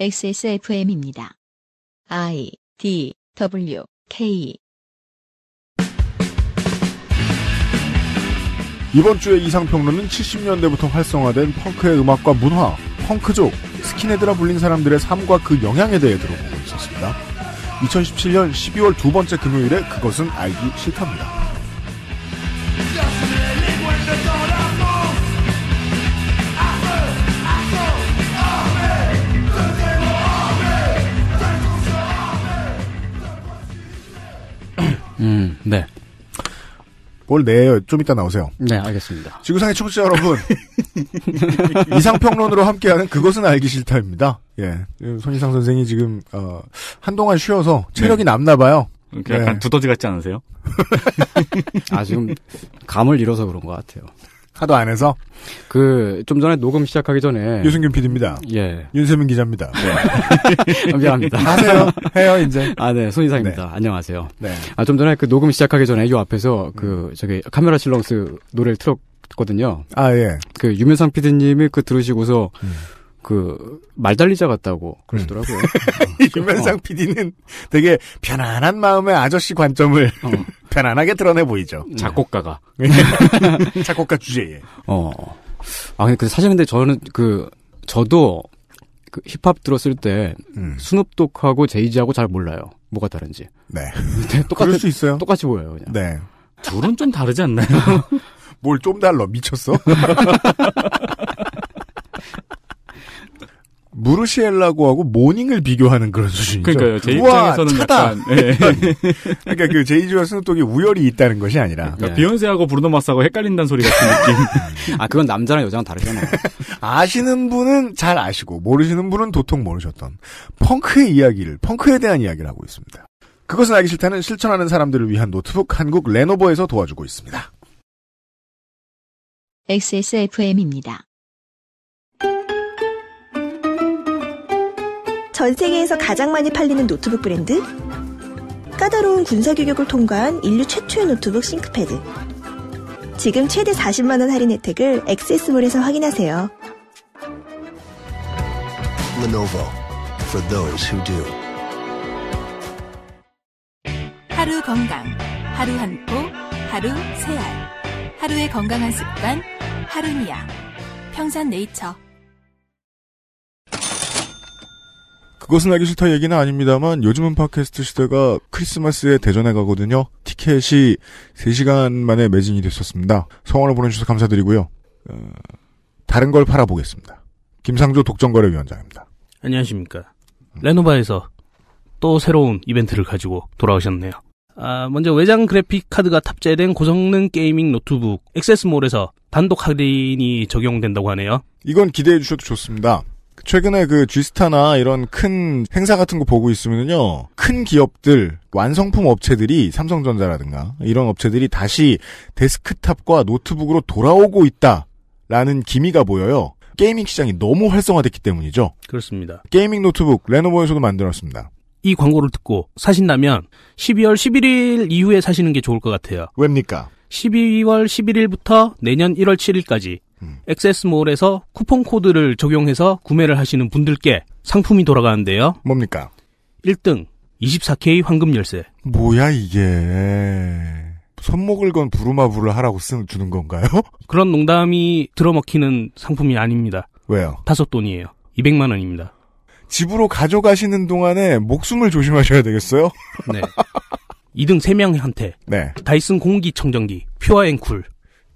XSFM입니다. I D W K 이번 주의 이상평론은 70년대부터 활성화된 펑크의 음악과 문화, 펑크족, 스킨헤드라 불린 사람들의 삶과 그 영향에 대해 들어보고 있었습니다. 2017년 12월 두 번째 금요일에 그것은 알기 싫답니다. 음, 네. 올 내에요. 좀 이따 나오세요. 네, 알겠습니다. 지구상의 청취자 여러분. 이상평론으로 함께하는 그것은 알기 싫다입니다. 예. 손희상 선생이 지금, 어, 한동안 쉬어서 체력이 네. 남나봐요. 약간 네. 두더지 같지 않으세요? 아, 지금 감을 잃어서 그런 것 같아요. 하도 안 해서 그 좀 전에 녹음 시작하기 전에 유승균 PD입니다. 예, 윤세민 기자입니다. 네. 미안합니다. 하세요. 해요 이제. 아, 네, 손이상입니다. 네. 안녕하세요. 네. 아, 좀 전에 그 녹음 시작하기 전에 이 앞에서 음. 그 저기 카메라 실렁스 노래를 틀었거든요. 아, 예. 그 유면상 PD님이 그 들으시고서 음. 그 말달리자 같다고 그러더라고요. 김현상 음. 어. PD는 어. 되게 편안한 마음의 아저씨 관점을 어. 편안하게 드러내 보이죠. 음. 작곡가가 작곡가 주제에. 어. 아 근데 사실 근데 저는 그 저도 그 힙합 들었을 때 음. 스눕독하고 제이지하고 잘 몰라요. 뭐가 다른지. 네. 똑같을 수 있어요. 똑같이 보여요. 그냥. 네. 둘은 좀 다르지 않나요? 뭘 좀 달러 미쳤어? 무르시엘라고 하고 모닝을 비교하는 그런 수준이죠. 그러니까요. 제 입장에서는 차다. 약간 예. 그러니까 그 제이지와 스눕독이 우열이 있다는 것이 아니라 그러니까 예. 비욘세하고 브루노 마스하고 헷갈린다는 소리 같은 느낌. 아 그건 남자랑 여자랑 다르잖아요. 아시는 분은 잘 아시고 모르시는 분은 도통 모르셨던 펑크의 이야기를 펑크에 대한 이야기를 하고 있습니다. 그것은 알기 싫다는 실천하는 사람들을 위한 노트북 한국 레노버에서 도와주고 있습니다. XSFM입니다. 전 세계에서 가장 많이 팔리는 노트북 브랜드, 까다로운 군사 규격을 통과한 인류 최초의 노트북 싱크패드. 지금 최대 40만 원 할인 혜택을 액세스몰에서 확인하세요. Lenovo for those who do. 하루 건강, 하루 한 포, 하루 세 알. 하루의 건강한 습관, 하루니아. 평산네이처. 그것은 알기 싫다 얘기는 아닙니다만 요즘은 팟캐스트 시대가 크리스마스에 대전에 가거든요. 티켓이 3시간 만에 매진이 됐었습니다. 성원을 보내주셔서 감사드리고요. 어, 다른 걸 팔아보겠습니다. 김상조 독점거래위원장입니다. 안녕하십니까. 레노바에서 또 새로운 이벤트를 가지고 돌아오셨네요. 아, 먼저 외장 그래픽 카드가 탑재된 고성능 게이밍 노트북 액세스몰에서 단독 할인이 적용된다고 하네요. 이건 기대해 주셔도 좋습니다. 최근에 그 G스타나 이런 큰 행사 같은 거 보고 있으면요. 큰 기업들, 완성품 업체들이 삼성전자라든가 이런 업체들이 다시 데스크탑과 노트북으로 돌아오고 있다라는 기미가 보여요. 게이밍 시장이 너무 활성화됐기 때문이죠. 그렇습니다. 게이밍 노트북 레노버에서도 만들었습니다. 이 광고를 듣고 사신다면 12월 11일 이후에 사시는 게 좋을 것 같아요. 왜입니까? 12월 11일부터 내년 1월 7일까지 엑세스몰에서 쿠폰 코드를 적용해서 구매를 하시는 분들께 상품이 돌아가는데요. 뭡니까? 1등 24K 황금 열쇠. 뭐야 이게. 손목을 건 부루마부를 하라고 쓰는 주는 건가요? 그런 농담이 들어먹히는 상품이 아닙니다. 왜요? 다섯 돈이에요. 200만 원입니다. 집으로 가져가시는 동안에 목숨을 조심하셔야 되겠어요? 네. 2등 3명한테 네. 다이슨 공기청정기, 퓨어앤쿨.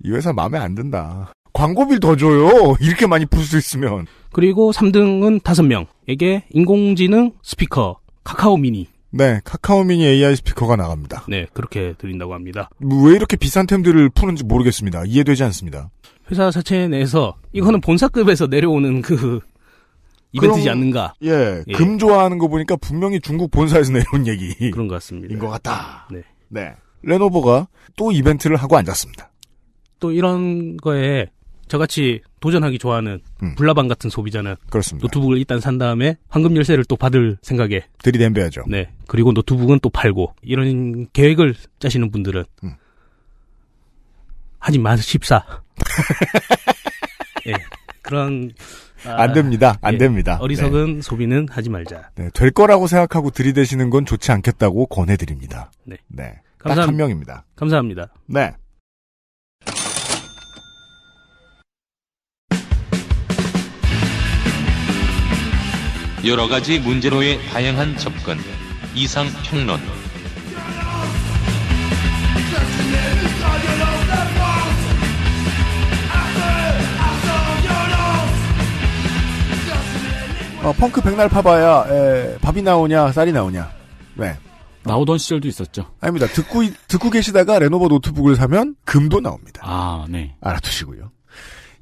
이 회사 마음에 안 든다. 광고비더 줘요. 이렇게 많이 풀 수 있으면. 그리고 3등은 5명에게 인공지능 스피커 카카오 미니. 네, 카카오 미니 AI 스피커가 나갑니다. 네, 그렇게 드린다고 합니다. 왜 이렇게 비싼 템들을 푸는지 모르겠습니다. 이해되지 않습니다. 회사 자체 내에서 이거는 본사급에서 내려오는 그 이벤트지 않는가? 예, 예, 금 좋아하는 거 보니까 분명히 중국 본사에서 내려온 얘기. 그런 것 같습니다. 인 것 같다. 네. 네. 레노버가 또 이벤트를 하고 앉았습니다. 또 이런 거에 저같이 도전하기 좋아하는 음. 불나방 같은 소비자는 그렇습니다. 노트북을 일단 산 다음에 황금 열쇠를 또 받을 생각에 들이댐벼야죠. 네. 그리고 노트북은 또 팔고 이런 계획을 짜시는 분들은 음. 하지 마십사. 예. 네. 그런 아, 안 됩니다. 안 예. 됩니다. 네. 어리석은 네. 소비는 하지 말자. 네, 될 거라고 생각하고 들이대시는 건 좋지 않겠다고 권해드립니다. 네. 네. 딱한 명입니다. 감사합니다. 네. 여러 가지 문제로의 다양한 접근, 이상 평론. 어, 펑크 백날 파봐야 에, 밥이 나오냐 쌀이 나오냐. 네. 나오던 시절도 있었죠. 아닙니다. 듣고 듣고 계시다가 레노버 노트북을 사면 금도 나옵니다. 아, 네. 알아두시고요.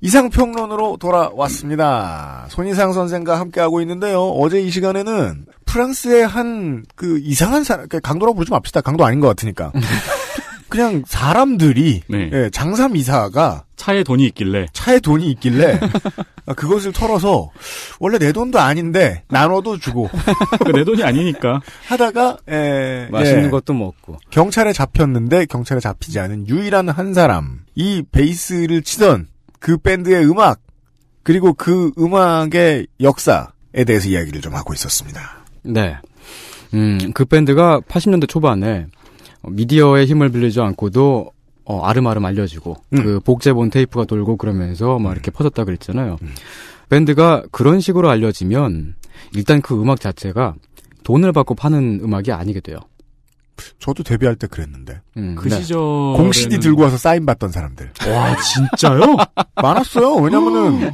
이상평론으로 돌아왔습니다. 손희상 선생과 함께하고 있는데요. 어제 이 시간에는 프랑스의 한 그 이상한 사람, 그러니까 강도라고 부르지 맙시다. 강도 아닌 것 같으니까. 그냥 사람들이 네. 예, 장삼 이사가 차에 돈이 있길래 차에 돈이 있길래 그것을 털어서 원래 내 돈도 아닌데 나눠도 주고 내 돈이 아니니까 하다가 에, 예, 맛있는 예, 것도 먹고 경찰에 잡혔는데 경찰에 잡히지 않은 유일한 한 사람 이 베이스를 치던 그 밴드의 음악 그리고 그 음악의 역사에 대해서 이야기를 좀 하고 있었습니다. 네. 음, 그 밴드가 80년대 초반에 미디어의 힘을 빌리지 않고도 어, 아름아름 알려지고 음. 그 복제본 테이프가 돌고 그러면서 막 음. 이렇게 퍼졌다 그랬잖아요. 음. 밴드가 그런 식으로 알려지면 일단 그 음악 자체가 돈을 받고 파는 음악이 아니게 돼요. 저도 데뷔할 때 그랬는데. 음, 그 네. 시절 공시이 들고 와서 사인 받던 사람들. 와 진짜요? 많았어요. 왜냐면은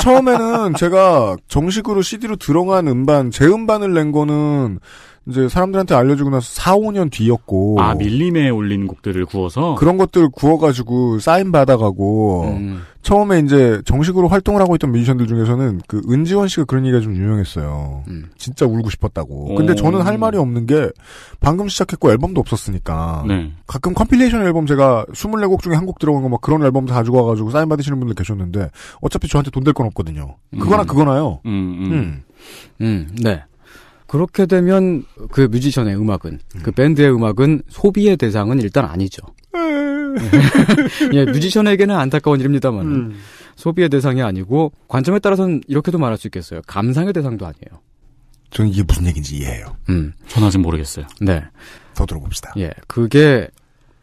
처음에는 제가 정식으로 CD로 들어간 음반 재음반을 낸 거는 이제 사람들한테 알려주고 나서 4, 5년 뒤였고. 아 밀림에 올린 곡들을 구워서 그런 것들을 구워가지고 사인 받아가고 음. 처음에 이제 정식으로 활동을 하고 있던 뮤지션들 중에서는 그 은지원 씨가 그런 얘기가 좀 유명했어요. 음. 진짜 울고 싶었다고. 근데 저는 할 말이 없는 게 방금 시작했고 앨범도 없었으니까 네. 가끔 컴필레이션 앨범 제가 24곡 중에 한 곡 들어간 거 막 그런 앨범 다 가지고 와가지고 사인 받으시는 분들 계셨는데 어차피 저한테 돈 될 건 없거든요. 음. 그거나 음. 그거나요. 음. 음, 음, 네. 그렇게 되면 그 뮤지션의 음악은 그 음. 밴드의 음악은 소비의 대상은 일단 아니죠. 에이. 네. 예, 뮤지션에게는 안타까운 일입니다만 음. 소비의 대상이 아니고 관점에 따라서는 이렇게도 말할 수 있겠어요. 감상의 대상도 아니에요. 저는 이게 무슨 얘기인지 이해해요. 음. 전 아직 모르겠어요. 네. 더 들어봅시다. 예, 그게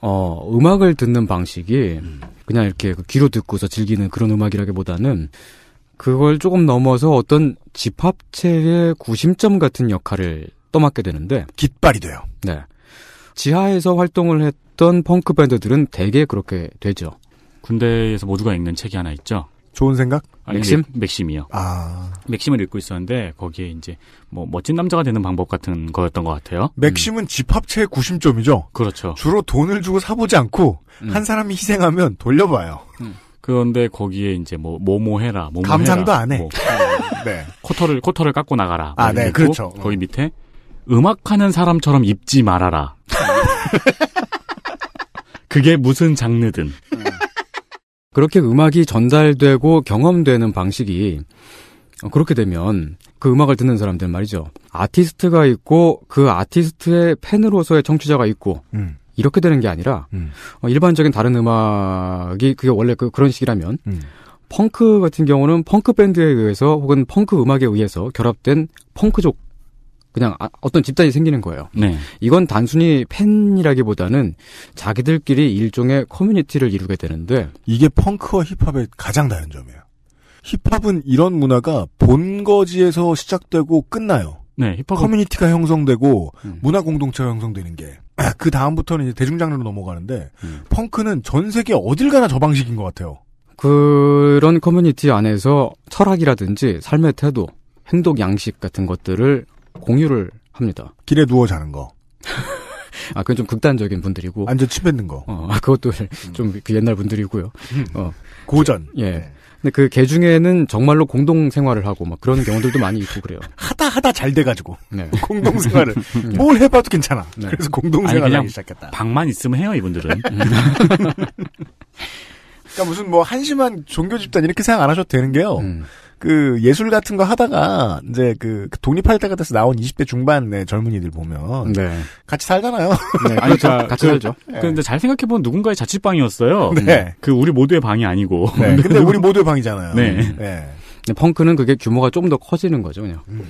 어, 음악을 듣는 방식이 음. 그냥 이렇게 그 귀로 듣고서 즐기는 그런 음악이라기보다는 그걸 조금 넘어서 어떤 집합체의 구심점 같은 역할을 떠맡게 되는데 깃발이 돼요. 네. 지하에서 활동을 했던 펑크 밴드들은 대개 그렇게 되죠. 군대에서 모두가 읽는 책이 하나 있죠. 좋은 생각? 아니, 맥심? 맥심이요. 아. 맥심을 읽고 있었는데, 거기에 이제, 뭐, 멋진 남자가 되는 방법 같은 거였던 것 같아요. 음. 맥심은 음. 집합체의 구심점이죠? 그렇죠. 주로 돈을 주고 사보지 않고, 음. 한 사람이 희생하면 돌려봐요. 음. 그런데 거기에 이제 뭐, 뭐뭐 해라, 뭐뭐 감상도 안 해. 뭐, 네. 코터를, 코터를 깎고 나가라. 아, 네, 그렇죠. 거기 밑에, 음악하는 사람처럼 입지 말아라. 그게 무슨 장르든. 그렇게 음악이 전달되고 경험되는 방식이 그렇게 되면 그 음악을 듣는 사람들 말이죠. 아티스트가 있고 그 아티스트의 팬으로서의 청취자가 있고 음. 이렇게 되는 게 아니라 음. 어, 일반적인 다른 음악이 그게 원래 그, 그런 식이라면 음. 펑크 같은 경우는 펑크 밴드에 의해서 혹은 펑크 음악에 의해서 결합된 펑크족 그냥 아, 어떤 집단이 생기는 거예요. 네. 이건 단순히 팬이라기보다는 자기들끼리 일종의 커뮤니티를 이루게 되는데 이게 펑크와 힙합의 가장 다른 점이에요. 힙합은 이런 문화가 본거지에서 시작되고 끝나요. 네, 힙합 커뮤니티가 형성되고 음. 문화 공동체가 형성되는 게 그 다음부터는 이제 대중 장르로 넘어가는데 음. 펑크는 전 세계 어딜 가나 저 방식인 것 같아요. 그런 커뮤니티 안에서 철학이라든지 삶의 태도, 행동 양식 같은 것들을 공유를 합니다. 길에 누워 자는 거. 아, 그건 좀 극단적인 분들이고. 완전 치 뱉는 거. 어, 아, 그것도 음. 좀그 옛날 분들이고요. 음. 어. 고전. 예. 네. 근데 그개 중에는 정말로 공동 생활을 하고 막 그런 경우들도 많이 있고 그래요. 하다 하다 잘 돼가지고. 네. 공동 생활을. 음. 뭘 해봐도 괜찮아. 네. 그래서 공동 생활을 하기 시작했다. 방만 있으면 해요, 이분들은. 그러니까 무슨 뭐 한심한 종교 집단 이렇게 생각 안 하셔도 되는 게요. 음. 그 예술 같은 거 하다가 이제 그 독립할 때가 돼서 나온 20대 중반의 젊은이들 보면 네. 같이 살잖아요. 네, 아니, 그렇죠. 같이 그 살죠. 그런데잘 생각해 보면 누군가의 자취방이었어요. 네. 네. 그 우리 모두의 방이 아니고. 네. 근데 우리 모두의 방이잖아요. 네. 네. 펑크는 그게 규모가 좀더 커지는 거죠, 그냥. 음.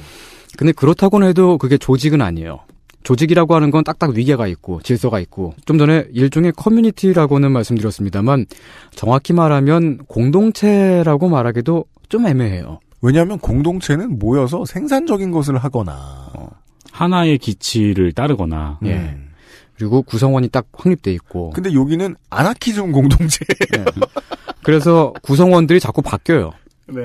근데 그렇다고는 해도 그게 조직은 아니에요. 조직이라고 하는 건 딱딱 위계가 있고 질서가 있고 좀 전에 일종의 커뮤니티라고는 말씀드렸습니다만 정확히 말하면 공동체라고 말하기도 좀 애매해요. 왜냐하면 공동체는 모여서 생산적인 것을 하거나 어, 하나의 기치를 따르거나 음. 예. 그리고 구성원이 딱 확립돼 있고 근데 여기는 아나키즘 공동체 예. 그래서 구성원들이 자꾸 바뀌어요. 네.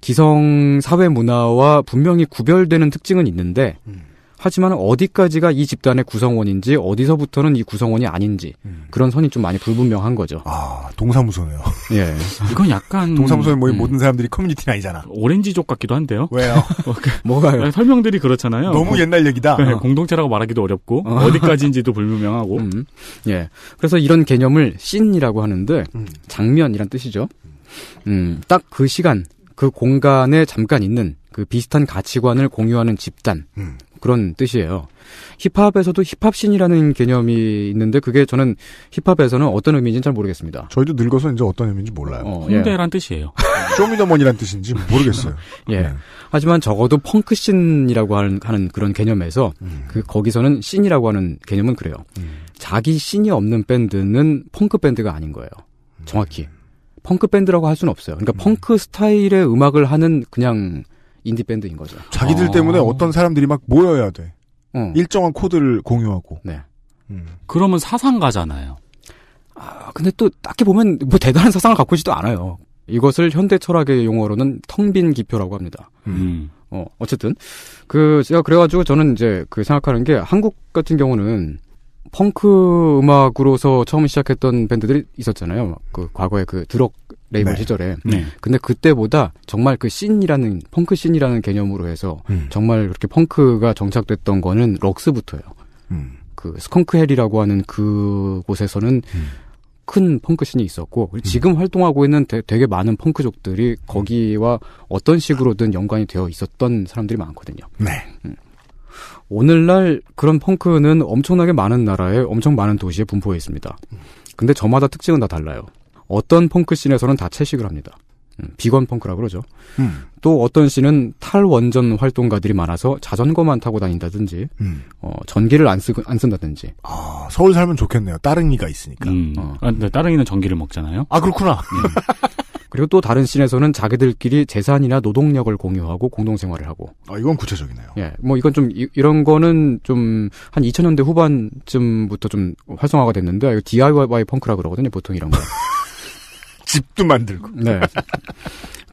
기성 사회 문화와 분명히 구별되는 특징은 있는데 음. 하지만 어디까지가 이 집단의 구성원인지 어디서부터는 이 구성원이 아닌지 음. 그런 선이 좀 많이 불분명한 거죠. 아 동사무소네요. 예, 이건 약간 동사무소는모 음. 모든 사람들이 커뮤니티 아니잖아. 오렌지족 같기도 한데요. 왜요? 어, 그 뭐가요? 네, 설명들이 그렇잖아요. 너무 어. 옛날 얘기다. 네, 어. 공동체라고 말하기도 어렵고 어. 디까지인지도 불분명하고. 음. 예, 그래서 이런 개념을 씬이라고 하는데 음. 장면이란 뜻이죠. 음, 딱 그 시간, 그 공간에 잠깐 있는 그 비슷한 가치관을 공유하는 집단, 음. 그런 뜻이에요. 힙합에서도 힙합신이라는 개념이 있는데 그게 저는 힙합에서는 어떤 의미인지 잘 모르겠습니다. 저희도 늙어서 이제 어떤 의미인지 몰라요. 어, 예. 대란 뜻이에요. 쇼미더머니란 뜻인지 모르겠어요. 예. 네. 하지만 적어도 펑크신이라고 하는, 하는 그런 개념에서 음. 그 거기서는 신이라고 하는 개념은 그래요. 음. 자기 신이 없는 밴드는 펑크 밴드가 아닌 거예요. 정확히. 음. 펑크 밴드라고 할 수는 없어요. 그러니까 음. 펑크 스타일의 음악을 하는 그냥 인디밴드인 거죠. 자기들 아. 때문에 어떤 사람들이 막 모여야 돼. 응. 어. 일정한 코드를 공유하고. 네. 음. 그러면 사상가잖아요. 아, 근데 또 딱히 보면 뭐 대단한 사상을 갖고 있지도 않아요. 이것을 현대 철학의 용어로는 텅 빈 기표라고 합니다. 음. 음. 어, 어쨌든 그 제가 그래가지고 저는 이제 그 생각하는 게 한국 같은 경우는 펑크 음악으로서 처음 시작했던 밴드들이 있었잖아요. 그 과거에 그 드럭 레이블 네. 시절에. 네. 근데 그때보다 정말 그 씬이라는 펑크 씬이라는 개념으로 해서 음. 정말 그렇게 펑크가 정착됐던 거는 럭스부터예요. 음. 그 스컹크 헬이라고 하는 그곳에서는 음. 큰 펑크 씬이 있었고 음. 지금 활동하고 있는 되, 게 많은 펑크족들이 음. 거기와 어떤 식으로든 연관이 되어 있었던 사람들이 많거든요. 네. 음. 오늘날 그런 펑크는 엄청나게 많은 나라에 엄청 많은 도시에 분포해 있습니다. 근데 저마다 특징은 다 달라요. 어떤 펑크 씬에서는 다 채식을 합니다. 음, 비건 펑크라 그러죠. 음. 또 어떤 씨은 탈원전 활동가들이 많아서 자전거만 타고 다닌다든지, 음. 어, 전기를 안, 쓰, 안 쓴다든지. 아, 서울 살면 좋겠네요. 따릉이가 있으니까. 음. 어. 아, 근데 따릉이는 전기를 먹잖아요. 아, 그렇구나. 음. 그리고 또 다른 씬에서는 자기들끼리 재산이나 노동력을 공유하고 공동생활을 하고. 아, 이건 구체적이네요. 예. 뭐 이건 좀, 이, 런 거는 좀, 한 2000년대 후반쯤부터 좀 활성화가 됐는데, 이거 DIY 펑크라 그러거든요. 보통 이런 거. 집도 만들고. 네.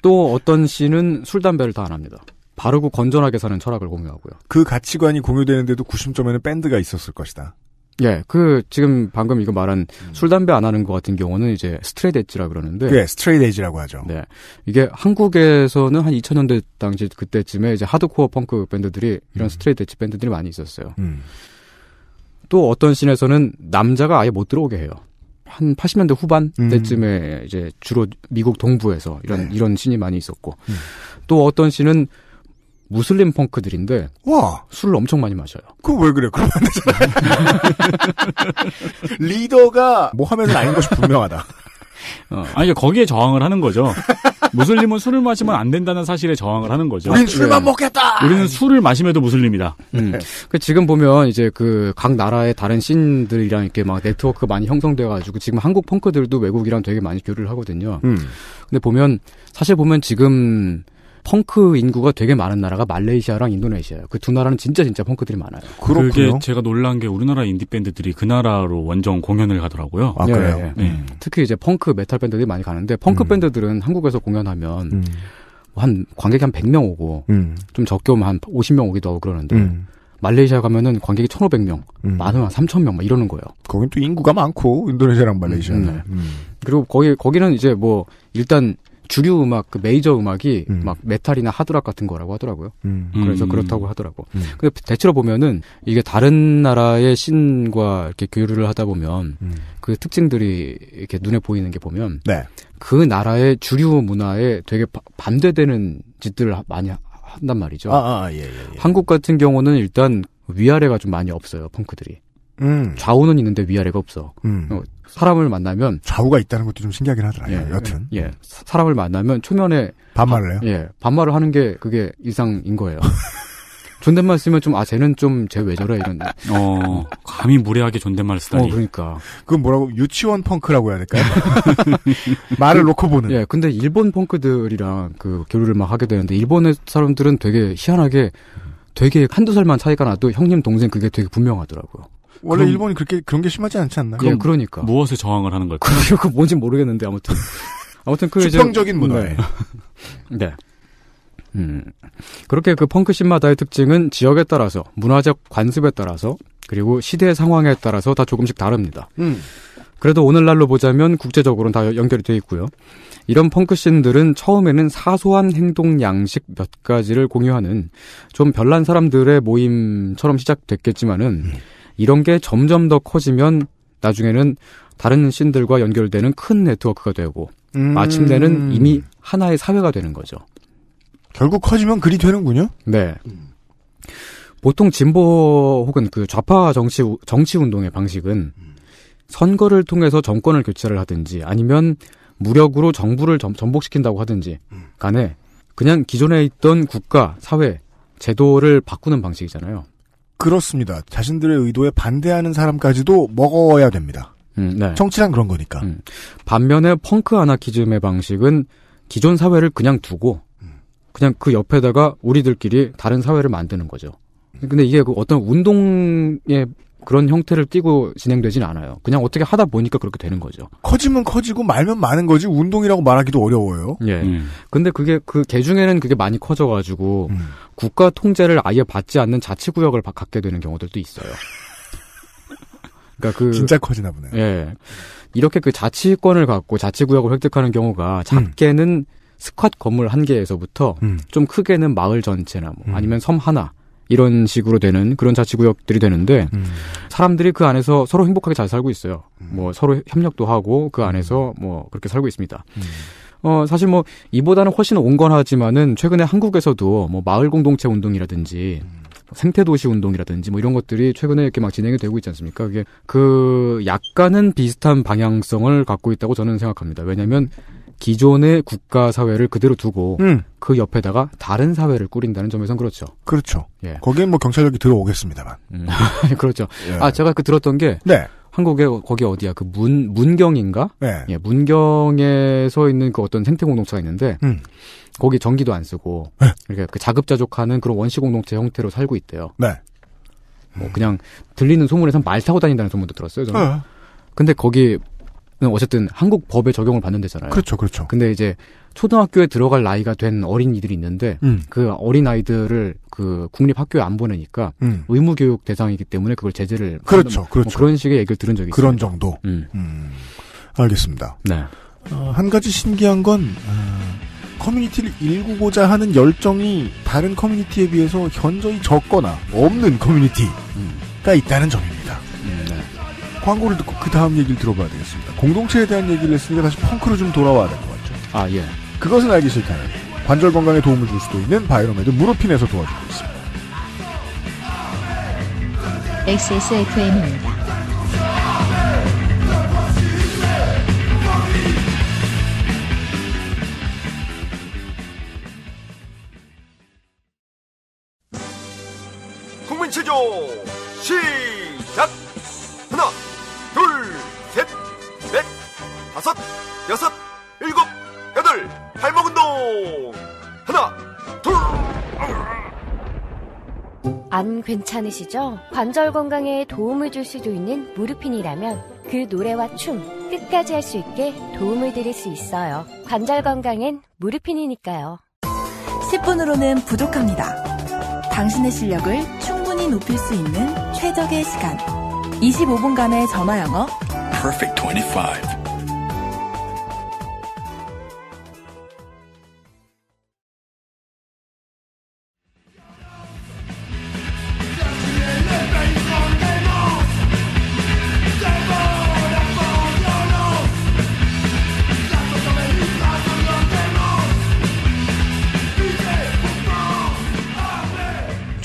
또 어떤 씨는 술, 담배를 다 안 합니다. 바르고 건전하게 사는 철학을 공유하고요. 그 가치관이 공유되는데도 구심점에는 밴드가 있었을 것이다. 예, 그 지금 방금 이거 말한 음. 술 담배 안 하는 것 같은 경우는 이제 스트레이트 엣지라 그러는데 예, 스트레이트 엣지라고 하죠. 네. 이게 한국에서는 한 2000년대 당시 그때쯤에 이제 하드코어 펑크 밴드들이 이런 음. 스트레이트 엣지 밴드들이 많이 있었어요. 음. 또 어떤 씬에서는 남자가 아예 못 들어오게 해요. 한 80년대 후반 음. 때쯤에 이제 주로 미국 동부에서 이런 네. 이런 신이 많이 있었고 음. 또 어떤 신은 무슬림 펑크들인데 와 술을 엄청 많이 마셔요. 그 왜 그래? 그러면 리더가 모하면은 뭐 아닌 것이 분명하다. 어, 아니 거기에 저항을 하는 거죠. 무슬림은 술을 마시면 안 된다는 사실에 저항을 하는 거죠. 우리는 네. 술만 네. 먹겠다. 우리는 술을 마시면도 무슬림이다. 음. 네. 그 지금 보면 이제 그 각 나라의 다른 씬들이랑 이렇게 막 네트워크 많이 형성돼 가지고 지금 한국 펑크들도 외국이랑 되게 많이 교류를 하거든요. 음. 근데 보면 사실 보면 지금 펑크 인구가 되게 많은 나라가 말레이시아랑 인도네시아예요. 그 두 나라는 진짜 진짜 펑크들이 많아요. 그렇군요. 그게 제가 놀란 게 우리나라 인디 밴드들이 그 나라로 원정 공연을 가더라고요. 아, 예, 그래요? 예. 음. 특히 이제 펑크 메탈 밴드들이 많이 가는데 펑크 음. 밴드들은 한국에서 공연하면 음. 한 관객이 한 100명 오고 음. 좀 적게 오면 한 50명 오기도 하고 그러는데 음. 말레이시아 가면은 관객이 1,500명, 음. 많으면 3,000명 막 이러는 거예요. 거긴 또 인구가 많고 인도네시아랑 말레이시아는. 음, 네. 음. 그리고 거기 거기는 이제 뭐 일단 주류 음악 그 메이저 음악이 음. 막 메탈이나 하드락 같은 거라고 하더라고요. 음. 그래서 음. 그렇다고 하더라고. 음. 근데 대체로 보면은 이게 다른 나라의 신과 이렇게 교류를 하다 보면 음. 그 특징들이 이렇게 눈에 보이는 게 보면 네. 그 나라의 주류 문화에 되게 반대되는 짓들을 많이 한단 말이죠. 아, 아, 예, 예, 예. 한국 같은 경우는 일단 위아래가 좀 많이 없어요 펑크들이. 음. 좌우는 있는데 위아래가 없어. 음. 어, 사람을 만나면 좌우가 있다는 것도 좀 신기하긴 하더라고요. 예, 여튼 예, 예. 사람을 만나면 초면에 반말을 해요. 예, 반말을 하는 게 그게 이상인 거예요. 존댓말 쓰면 좀아 쟤는 좀쟤왜 저래 이런. 어, 어 감히 무례하게 존댓말 쓰다니. 어 그러니까. 그건 뭐라고 유치원 펑크라고 해야 될까요? 말을 놓고 보는. 예, 근데 일본 펑크들이랑 그 교류를 막 하게 되는데 일본의 사람들은 되게 희한하게 되게 한두 살만 차이가 나도 형님 동생 그게 되게 분명하더라고요. 원래 그럼, 일본이 그렇게 그런 게 심하지 않지 않나요? 그럼 예, 그러니까 무엇에 저항을 하는 걸까요? 그 뭔지 모르겠는데 아무튼 아무튼 그 수평적인 문화에 네. 네. 음. 그렇게 그 펑크씬마다의 특징은 지역에 따라서 문화적 관습에 따라서 그리고 시대 상황에 따라서 다 조금씩 다릅니다. 음. 그래도 오늘날로 보자면 국제적으로는 다 연결이 돼 있고요. 이런 펑크씬들은 처음에는 사소한 행동 양식 몇 가지를 공유하는 좀 별난 사람들의 모임처럼 시작됐겠지만은 음. 이런 게 점점 더 커지면 나중에는 다른 신들과 연결되는 큰 네트워크가 되고 음... 마침내는 이미 하나의 사회가 되는 거죠. 결국 커지면 그리 되는군요. 네. 보통 진보 혹은 그 좌파 정치 정치 운동의 방식은 선거를 통해서 정권을 교체를 하든지 아니면 무력으로 정부를 전복시킨다고 하든지 간에 그냥 기존에 있던 국가, 사회, 제도를 바꾸는 방식이잖아요. 그렇습니다. 자신들의 의도에 반대하는 사람까지도 먹어야 됩니다. 음, 네. 정치란 그런 거니까. 음. 반면에 펑크 아나키즘의 방식은 기존 사회를 그냥 두고 음. 그냥 그 옆에다가 우리들끼리 다른 사회를 만드는 거죠. 근데 이게 그 어떤 운동의 그런 형태를 띠고 진행되진 않아요. 그냥 어떻게 하다 보니까 그렇게 되는 거죠. 커지면 커지고 말면 많은 거지 운동이라고 말하기도 어려워요. 예. 음. 근데 그게 그 개중에는 그게 많이 커져 가지고 음. 국가 통제를 아예 받지 않는 자치 구역을 갖게 되는 경우들도 있어요. 그러니까 그 진짜 커지나 보네요. 예. 이렇게 그 자치권을 갖고 자치 구역을 획득하는 경우가 작게는 음. 스쿼트 건물 한 개에서부터 음. 좀 크게는 마을 전체나 뭐 음. 아니면 섬 하나 이런 식으로 되는 그런 자치구역들이 되는데 음. 사람들이 그 안에서 서로 행복하게 잘 살고 있어요. 음. 뭐 서로 협력도 하고 그 음. 안에서 뭐 그렇게 살고 있습니다. 음. 어 사실 뭐 이보다는 훨씬 온건하지만은 최근에 한국에서도 뭐 마을 공동체 운동이라든지 음. 생태도시 운동이라든지 뭐 이런 것들이 최근에 이렇게 막 진행이 되고 있지 않습니까? 그게 그 약간은 비슷한 방향성을 갖고 있다고 저는 생각합니다. 왜냐하면 기존의 국가 사회를 그대로 두고 음. 그 옆에다가 다른 사회를 꾸린다는 점에선 그렇죠. 그렇죠. 예. 거기엔 뭐 경찰력이 들어오겠습니다만. 음. 그렇죠. 예. 아 제가 그 들었던 게 네. 한국에 거기 어디야 그 문 문경인가? 네. 예, 문경에서 있는 그 어떤 생태 공동체가 있는데 음. 거기 전기도 안 쓰고 네. 이렇게 그 자급자족하는 그런 원시 공동체 형태로 살고 있대요. 네. 뭐 그냥 들리는 소문에선 말 타고 다닌다는 소문도 들었어요. 저는. 네. 근데 거기 어쨌든 한국 법에 적용을 받는 데잖아요. 그렇죠, 그렇죠. 근데 이제 초등학교에 들어갈 나이가 된 어린이들이 있는데 음. 그 어린 아이들을 그 국립 학교에 안 보내니까 음. 의무 교육 대상이기 때문에 그걸 제재를 그렇죠, 뭐 그렇죠. 그런 식의 얘기를 들은 적이 그런 있어요. 그런 정도. 음. 음. 알겠습니다. 네. 어, 한 가지 신기한 건 어, 커뮤니티를 일구고자 하는 열정이 다른 커뮤니티에 비해서 현저히 적거나 없는 커뮤니티가 있다는 점입니다. 음, 네. 광고를 듣고 그 다음 얘기를 들어봐야 되겠습니다. 공동체에 대한 얘기를 했으니까 다시 펑크로 좀 돌아와야 될 것 같죠. 아, 예. 그것은 알기 싫다는 관절 건강에 도움을 줄 수도 있는 바이로메드 무릎핀에서 도와주고 있습니다. XSFM입니다. 국민체조 시작! 하나! 다섯, 여섯, 일곱, 여덟, 발목 운동! 하나, 둘! 안 괜찮으시죠? 관절 건강에 도움을 줄 수도 있는 무릎핀이라면 그 노래와 춤 끝까지 할 수 있게 도움을 드릴 수 있어요. 관절 건강엔 무릎핀이니까요. 10분으로는 부족합니다. 당신의 실력을 충분히 높일 수 있는 최적의 시간. 25분간의 전화 영어. Perfect 25.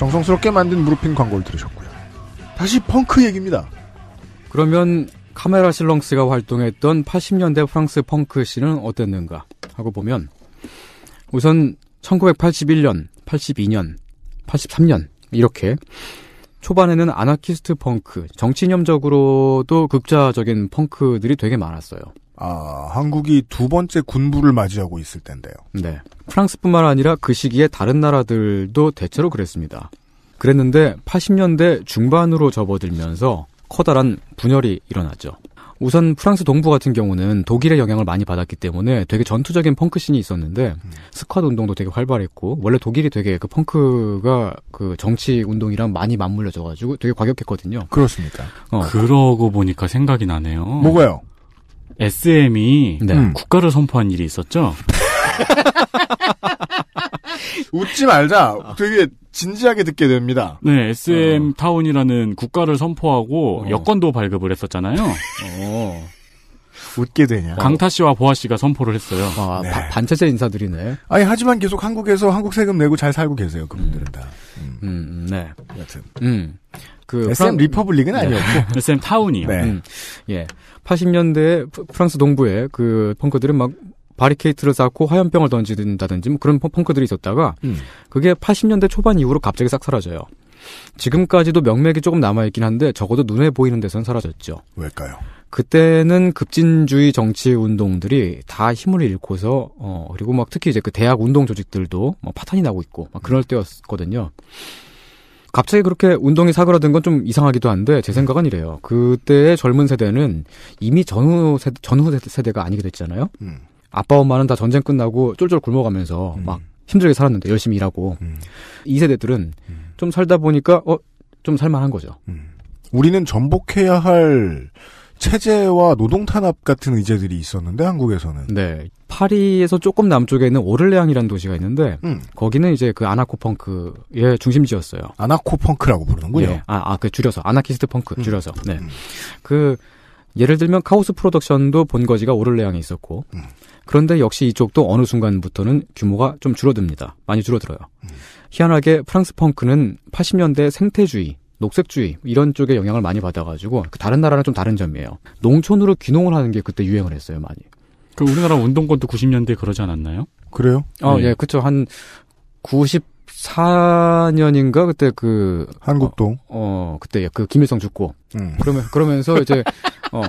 정성스럽게 만든 무릎핀 광고를 들으셨고요. 다시 펑크 얘기입니다. 그러면 카메라 실렁스가 활동했던 80년대 프랑스 펑크 씬은 어땠는가 하고 보면 우선 1981년, 82년, 83년 이렇게 초반에는 아나키스트 펑크, 정치념적으로도 극자적인 펑크들이 되게 많았어요. 아, 한국이 두 번째 군부를 맞이하고 있을 텐데요. 네. 프랑스뿐만 아니라 그 시기에 다른 나라들도 대체로 그랬습니다. 그랬는데 80년대 중반으로 접어들면서 커다란 분열이 일어났죠. 우선 프랑스 동부 같은 경우는 독일의 영향을 많이 받았기 때문에 되게 전투적인 펑크씬이 있었는데 음. 스쿼드 운동도 되게 활발했고 원래 독일이 되게 그 펑크가 그 정치 운동이랑 많이 맞물려져 가지고 되게 과격했거든요. 그렇습니까 어. 그러고 보니까 생각이 나네요. 뭐가요? SM이 네. 음. 국가를 선포한 일이 있었죠. 웃지 말자. 되게 진지하게 듣게 됩니다. 네, SM 어. 타운이라는 국가를 선포하고 어. 여권도 발급을 했었잖아요. 어. 웃게 되냐. 강타 씨와 보아 씨가 선포를 했어요. 아, 네. 바, 반체제 인사들이네. 아니 하지만 계속 한국에서 한국 세금 내고 잘 살고 계세요 그분들은 다. 음, 음, 음 네. 여튼. 음. 그 SM 프랑... 리퍼블릭은 네. 아니었고 SM 타운이요. 네. 음. 예. 80년대 프랑스 동부에 그 펑크들은 막 바리케이트를 쌓고 화염병을 던지든다든지뭐 그런 펑크들이 있었다가 음. 그게 80년대 초반 이후로 갑자기 싹 사라져요. 지금까지도 명맥이 조금 남아있긴 한데 적어도 눈에 보이는 데선 사라졌죠. 왜일까요? 그때는 급진주의 정치 운동들이 다 힘을 잃고서 어 그리고 막 특히 이제 그 대학 운동 조직들도 막 뭐 파탄이 나고 있고 막 그럴 때였거든요. 갑자기 그렇게 운동이 사그라든 건 좀 이상하기도 한데 제 생각은 이래요. 그때의 젊은 세대는 이미 전후 세대, 전후 세대가 아니게 됐잖아요. 음. 아빠 엄마는 다 전쟁 끝나고 쫄쫄 굶어가면서 음. 막 힘들게 살았는데 열심히 일하고 음. 이 세대들은 음. 좀 살다 보니까 어 좀 살만한 거죠. 음. 우리는 전복해야 할 체제와 노동 탄압 같은 의제들이 있었는데 한국에서는 네 파리에서 조금 남쪽에는 있 오를레앙이라는 도시가 있는데 음. 거기는 이제 그 아나코펑크의 중심지였어요. 아나코펑크라고 부르는군요. 예. 네. 아아 그 줄여서 아나키스트 펑크 음. 줄여서 네그 음. 예를 들면 카오스 프로덕션도 본거지가 오를레앙에 있었고 음. 그런데 역시 이쪽도 어느 순간부터는 규모가 좀 줄어듭니다. 많이 줄어들어요. 음. 희한하게 프랑스 펑크는 80년대 생태주의 녹색주의 이런 쪽에 영향을 많이 받아가지고 그 다른 나라랑 좀 다른 점이에요. 농촌으로 귀농을 하는 게 그때 유행을 했어요 많이. 그 우리나라 운동권도 90년대 그러지 않았나요? 그래요? 어, 네. 예, 그쵸. 한 94년인가 그때 그 한국동 어, 어 그때 그 김일성 죽고 음. 그러면 그러면서 이제 어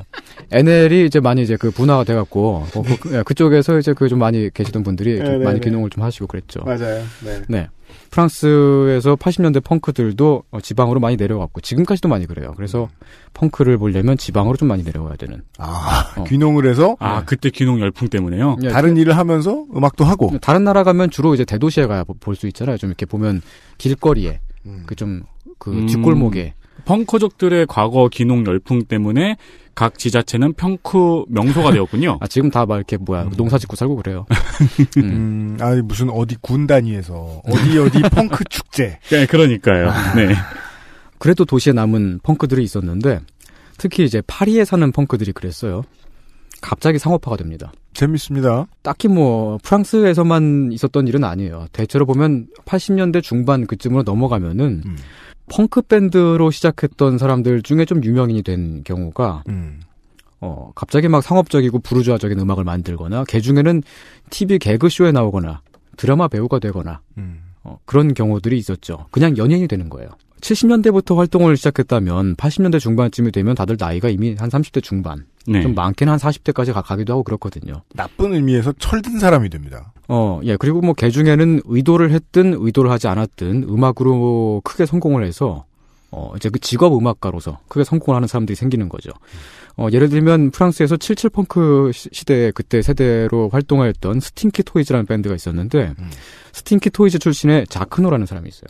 NL이 이제 많이 이제 그 분화가 돼갖고 어, 그, 예, 쪽에서 이제 그 좀 많이 계시던 분들이 좀 네, 네, 많이 네. 귀농을 좀 하시고 그랬죠. 맞아요. 네. 프랑스에서 80년대 펑크들도 어, 지방으로 많이 내려왔고 지금까지도 많이 그래요. 그래서 음. 펑크를 보려면 지방으로 좀 많이 내려와야 되는. 아 어. 귀농을 해서 네. 아 그때 귀농 열풍 때문에요. 예, 다른 예. 일을 하면서 음악도 하고 다른 나라 가면 주로 이제 대도시에 가야 볼 수 있잖아요. 좀 이렇게 보면 길거리에 그 좀그 음. 그, 그 음. 뒷골목에 펑커족들의 과거 기농 열풍 때문에 각 지자체는 펑크 명소가 되었군요. 아, 지금 다 막 이렇게 뭐야 음. 농사 짓고 살고 그래요. 음. 음, 아니 무슨 어디 군 단위에서 어디 어디 펑크 축제. 네, 그러니까요. 아. 네. 그래도 도시에 남은 펑크들이 있었는데 특히 이제 파리에 사는 펑크들이 그랬어요. 갑자기 상업화가 됩니다. 재밌습니다. 딱히 뭐 프랑스에서만 있었던 일은 아니에요. 대체로 보면 80년대 중반 그쯤으로 넘어가면은 음. 펑크 밴드로 시작했던 사람들 중에 좀 유명인이 된 경우가 음. 어, 갑자기 막 상업적이고 부르주아적인 음악을 만들거나 개 중에는 TV 개그쇼에 나오거나 드라마 배우가 되거나 음. 어, 그런 경우들이 있었죠. 그냥 연예인이 되는 거예요. 70년대부터 활동을 시작했다면 80년대 중반쯤이 되면 다들 나이가 이미 한 30대 중반 네. 좀 많게는 한 40대까지 가기도 하고 그렇거든요. 나쁜 의미에서 철든 사람이 됩니다. 어, 예. 그리고 뭐개 중에는 의도를 했든 의도를 하지 않았든 음악으로 크게 성공을 해서 어, 이제 그 직업 음악가로서 크게 성공을 하는 사람들이 생기는 거죠. 어, 예를 들면 프랑스에서 77펑크 시대 에 그때 세대로 활동하였던 스팅키 토이즈라는 밴드가 있었는데 음. 스팅키 토이즈 출신의 자크노라는 사람이 있어요.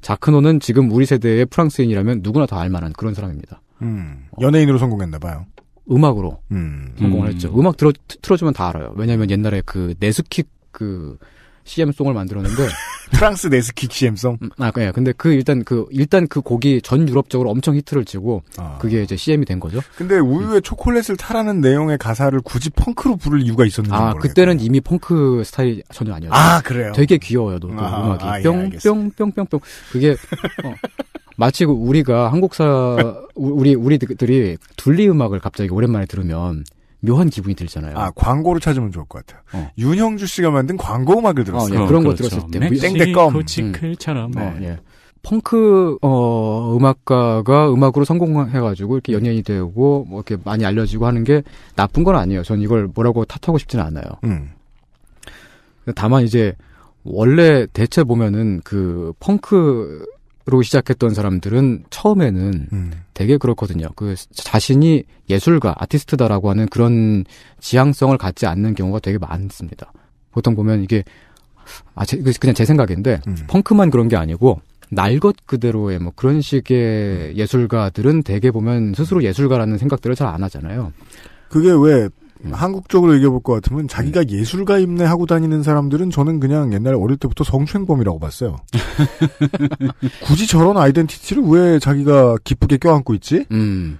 자크노는 지금 우리 세대의 프랑스인이라면 누구나 다 알만한 그런 사람입니다. 음, 연예인으로 성공했나 봐요. 음악으로 음. 성공을 했죠. 음. 음악 들어, 틀어주면 다 알아요. 왜냐하면 옛날에 그 네스킥 그 CM송을 만들었는데 프랑스 네스키 CM송. 음, 아, 그 예. 근데 그 일단 그 일단 그 곡이 전 유럽적으로 엄청 히트를 치고 아. 그게 이제 CM이 된 거죠. 근데 우유에 음. 초콜릿을 타라는 내용의 가사를 굳이 펑크로 부를 이유가 있었는지 아, 모르겠고. 그때는 이미 펑크 스타일이 전혀 아니었어요. 아, 그래요. 되게 귀여워요. 또 그 아, 음악이 아, 뿅뿅뿅뿅뿅. 예, 그게 어, 마치 그 우리가 한국사 우리 우리들이 둘리 음악을 갑자기 오랜만에 들으면 묘한 기분이 들잖아요. 아 광고를 찾으면 좋을 것 같아요. 어. 윤형주 씨가 만든 광고 음악을 들었어요. 어, 예, 그런 어, 그렇죠. 들었을 때 땡대껌, 치클처럼 음. 어, 네. 예. 펑크 어 음악가가 음악으로 성공해가지고 이렇게 연예인이 되고 뭐 이렇게 많이 알려지고 하는 게 나쁜 건 아니에요. 전 이걸 뭐라고 탓하고 싶지는 않아요. 음. 다만 이제 원래 대체 보면은 그 펑크 로 시작했던 사람들은 처음에는 음. 되게 그렇거든요. 그 자신이 예술가, 아티스트다라고 하는 그런 지향성을 갖지 않는 경우가 되게 많습니다. 보통 보면 이게 아, 제, 그 그냥 제 생각인데 음. 펑크만 그런 게 아니고 날 것 그대로의 뭐 그런 식의 음. 예술가들은 대개 보면 스스로 예술가라는 생각들을 잘 안 하잖아요. 그게 왜 음. 한국 쪽으로 얘기해볼 것 같으면 자기가 음. 예술가 입내 하고 다니는 사람들은 저는 그냥 옛날에 어릴 때부터 성추행범이라고 봤어요. 굳이 저런 아이덴티티를 왜 자기가 기쁘게 껴안고 있지? 음.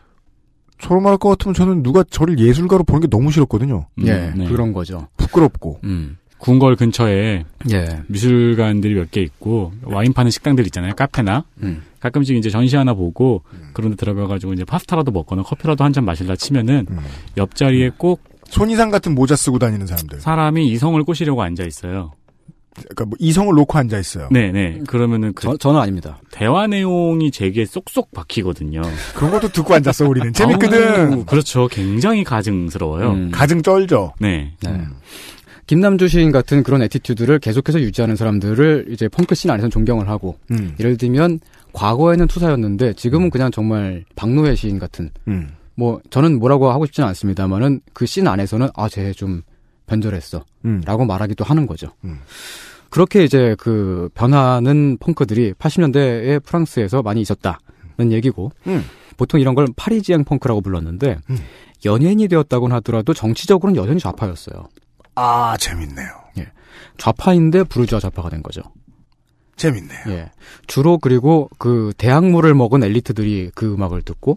저런 말할 것 같으면 저는 누가 저를 예술가로 보는 게 너무 싫었거든요. 음. 예, 네. 그런 거죠. 부끄럽고. 음. 궁궐 근처에 예. 미술관들이 몇 개 있고 와인 파는 식당들 있잖아요 카페나 음. 가끔씩 이제 전시 하나 보고 음. 그런 데 들어가가지고 이제 파스타라도 먹거나 커피라도 한 잔 마실라 치면은 음. 옆자리에 음. 꼭 손이상 같은 모자 쓰고 다니는 사람들. 사람이 이성을 꼬시려고 앉아 있어요. 그러니까 뭐 이성을 놓고 앉아 있어요. 네, 네. 그러면은 그 저, 는 아닙니다. 대화 내용이 제게 쏙쏙 박히거든요. 그런 것도 듣고 앉았어 우리는 아, 재밌거든. 어, 그렇죠. 굉장히 가증스러워요. 음. 가증 쩔죠. 네. 네. 음. 김남주 시인 같은 그런 에티튜드를 계속해서 유지하는 사람들을 이제 펑크 씬 안에서 존경을 하고 음. 예를 들면 과거에는 투사였는데 지금은 그냥 정말 박노해 시인 같은 음. 뭐 저는 뭐라고 하고 싶지는 않습니다만은 그 씬 안에서는 아, 쟤 좀 변절했어. 음. 라고 말하기도 하는 거죠. 음. 그렇게 이제 그 변하는 펑크들이 80년대에 프랑스에서 많이 있었다는 얘기고 음. 보통 이런 걸 파리지향 펑크라고 불렀는데 음. 연예인이 되었다곤 하더라도 정치적으로는 여전히 좌파였어요. 아 재밌네요. 예, 좌파인데 부르주아 좌파가 된 거죠. 재밌네요. 예, 주로 그리고 그 대학물을 먹은 엘리트들이 그 음악을 듣고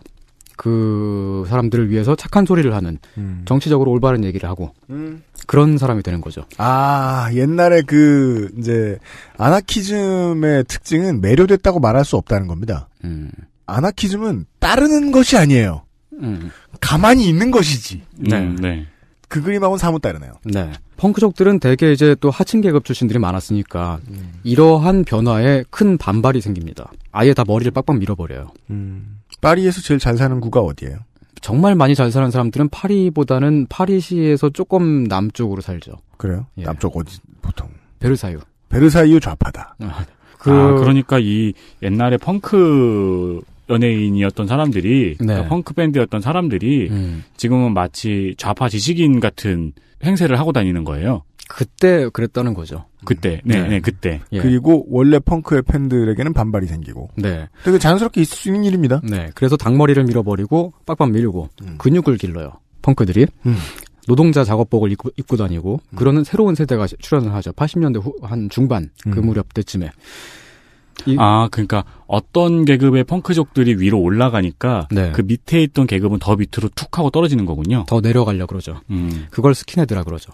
그 사람들을 위해서 착한 소리를 하는 음. 정치적으로 올바른 얘기를 하고 음. 그런 사람이 되는 거죠. 아 옛날에 그 이제 아나키즘의 특징은 매료됐다고 말할 수 없다는 겁니다. 음. 아나키즘은 따르는 것이 아니에요. 음. 가만히 있는 것이지. 네, 음, 네. 그 그림하고는 사뭇 다르네요. 네. 펑크족들은 대개 이제 또 하층 계급 출신들이 많았으니까 음. 이러한 변화에 큰 반발이 생깁니다. 아예 다 머리를 빡빡 밀어버려요. 음. 파리에서 제일 잘 사는 구가 어디예요? 정말 많이 잘 사는 사람들은 파리보다는 파리시에서 조금 남쪽으로 살죠. 그래요? 예. 남쪽 어디 보통? 베르사유. 베르사유 좌파다. 아, 네. 그... 아, 그러니까 이 옛날에 펑크 연예인이었던 사람들이 네. 그러니까 펑크 밴드였던 사람들이 음. 지금은 마치 좌파 지식인 같은 행세를 하고 다니는 거예요. 그때 그랬다는 거죠. 그때, 음. 네, 네, 네 그때. 예. 그리고 원래 펑크의 팬들에게는 반발이 생기고. 네. 되게 자연스럽게 있을 수 있는 일입니다. 네. 그래서 닭머리를 밀어버리고, 빡빡 밀고, 음. 근육을 길러요. 펑크들이. 음. 노동자 작업복을 입고, 입고 다니고, 음. 그러는 새로운 세대가 출연을 하죠. 80년대 후, 한 중반, 그 음. 무렵 때쯤에. 이... 아, 그러니까 어떤 계급의 펑크족들이 위로 올라가니까 네. 그 밑에 있던 계급은 더 밑으로 툭 하고 떨어지는 거군요. 더 내려가려 그러죠. 음. 그걸 스킨헤드라 그러죠.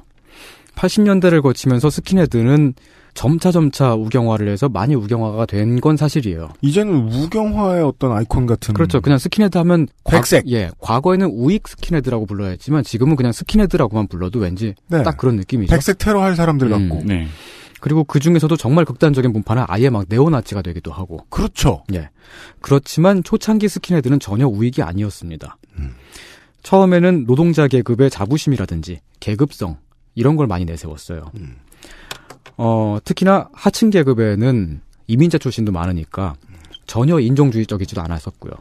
80년대를 거치면서 스킨헤드는 점차 점차 우경화를 해서 많이 우경화가 된 건 사실이에요. 이제는 우경화의 어떤 아이콘 같은. 그렇죠. 그냥 스킨헤드 하면 백색. 과, 예, 과거에는 우익 스킨헤드라고 불러야 했지만 지금은 그냥 스킨헤드라고만 불러도 왠지 네. 딱 그런 느낌이죠. 백색 테러할 사람들 음, 같고. 네. 그리고 그 중에서도 정말 극단적인 분판은 아예 막 네오나치가 되기도 하고. 그렇죠. 예. 그렇지만 초창기 스킨헤드는 전혀 우익이 아니었습니다. 음. 처음에는 노동자 계급의 자부심이라든지 계급성, 이런 걸 많이 내세웠어요. 음. 어, 특히나 하층 계급에는 이민자 출신도 많으니까 전혀 인종주의적이지도 않았었고요.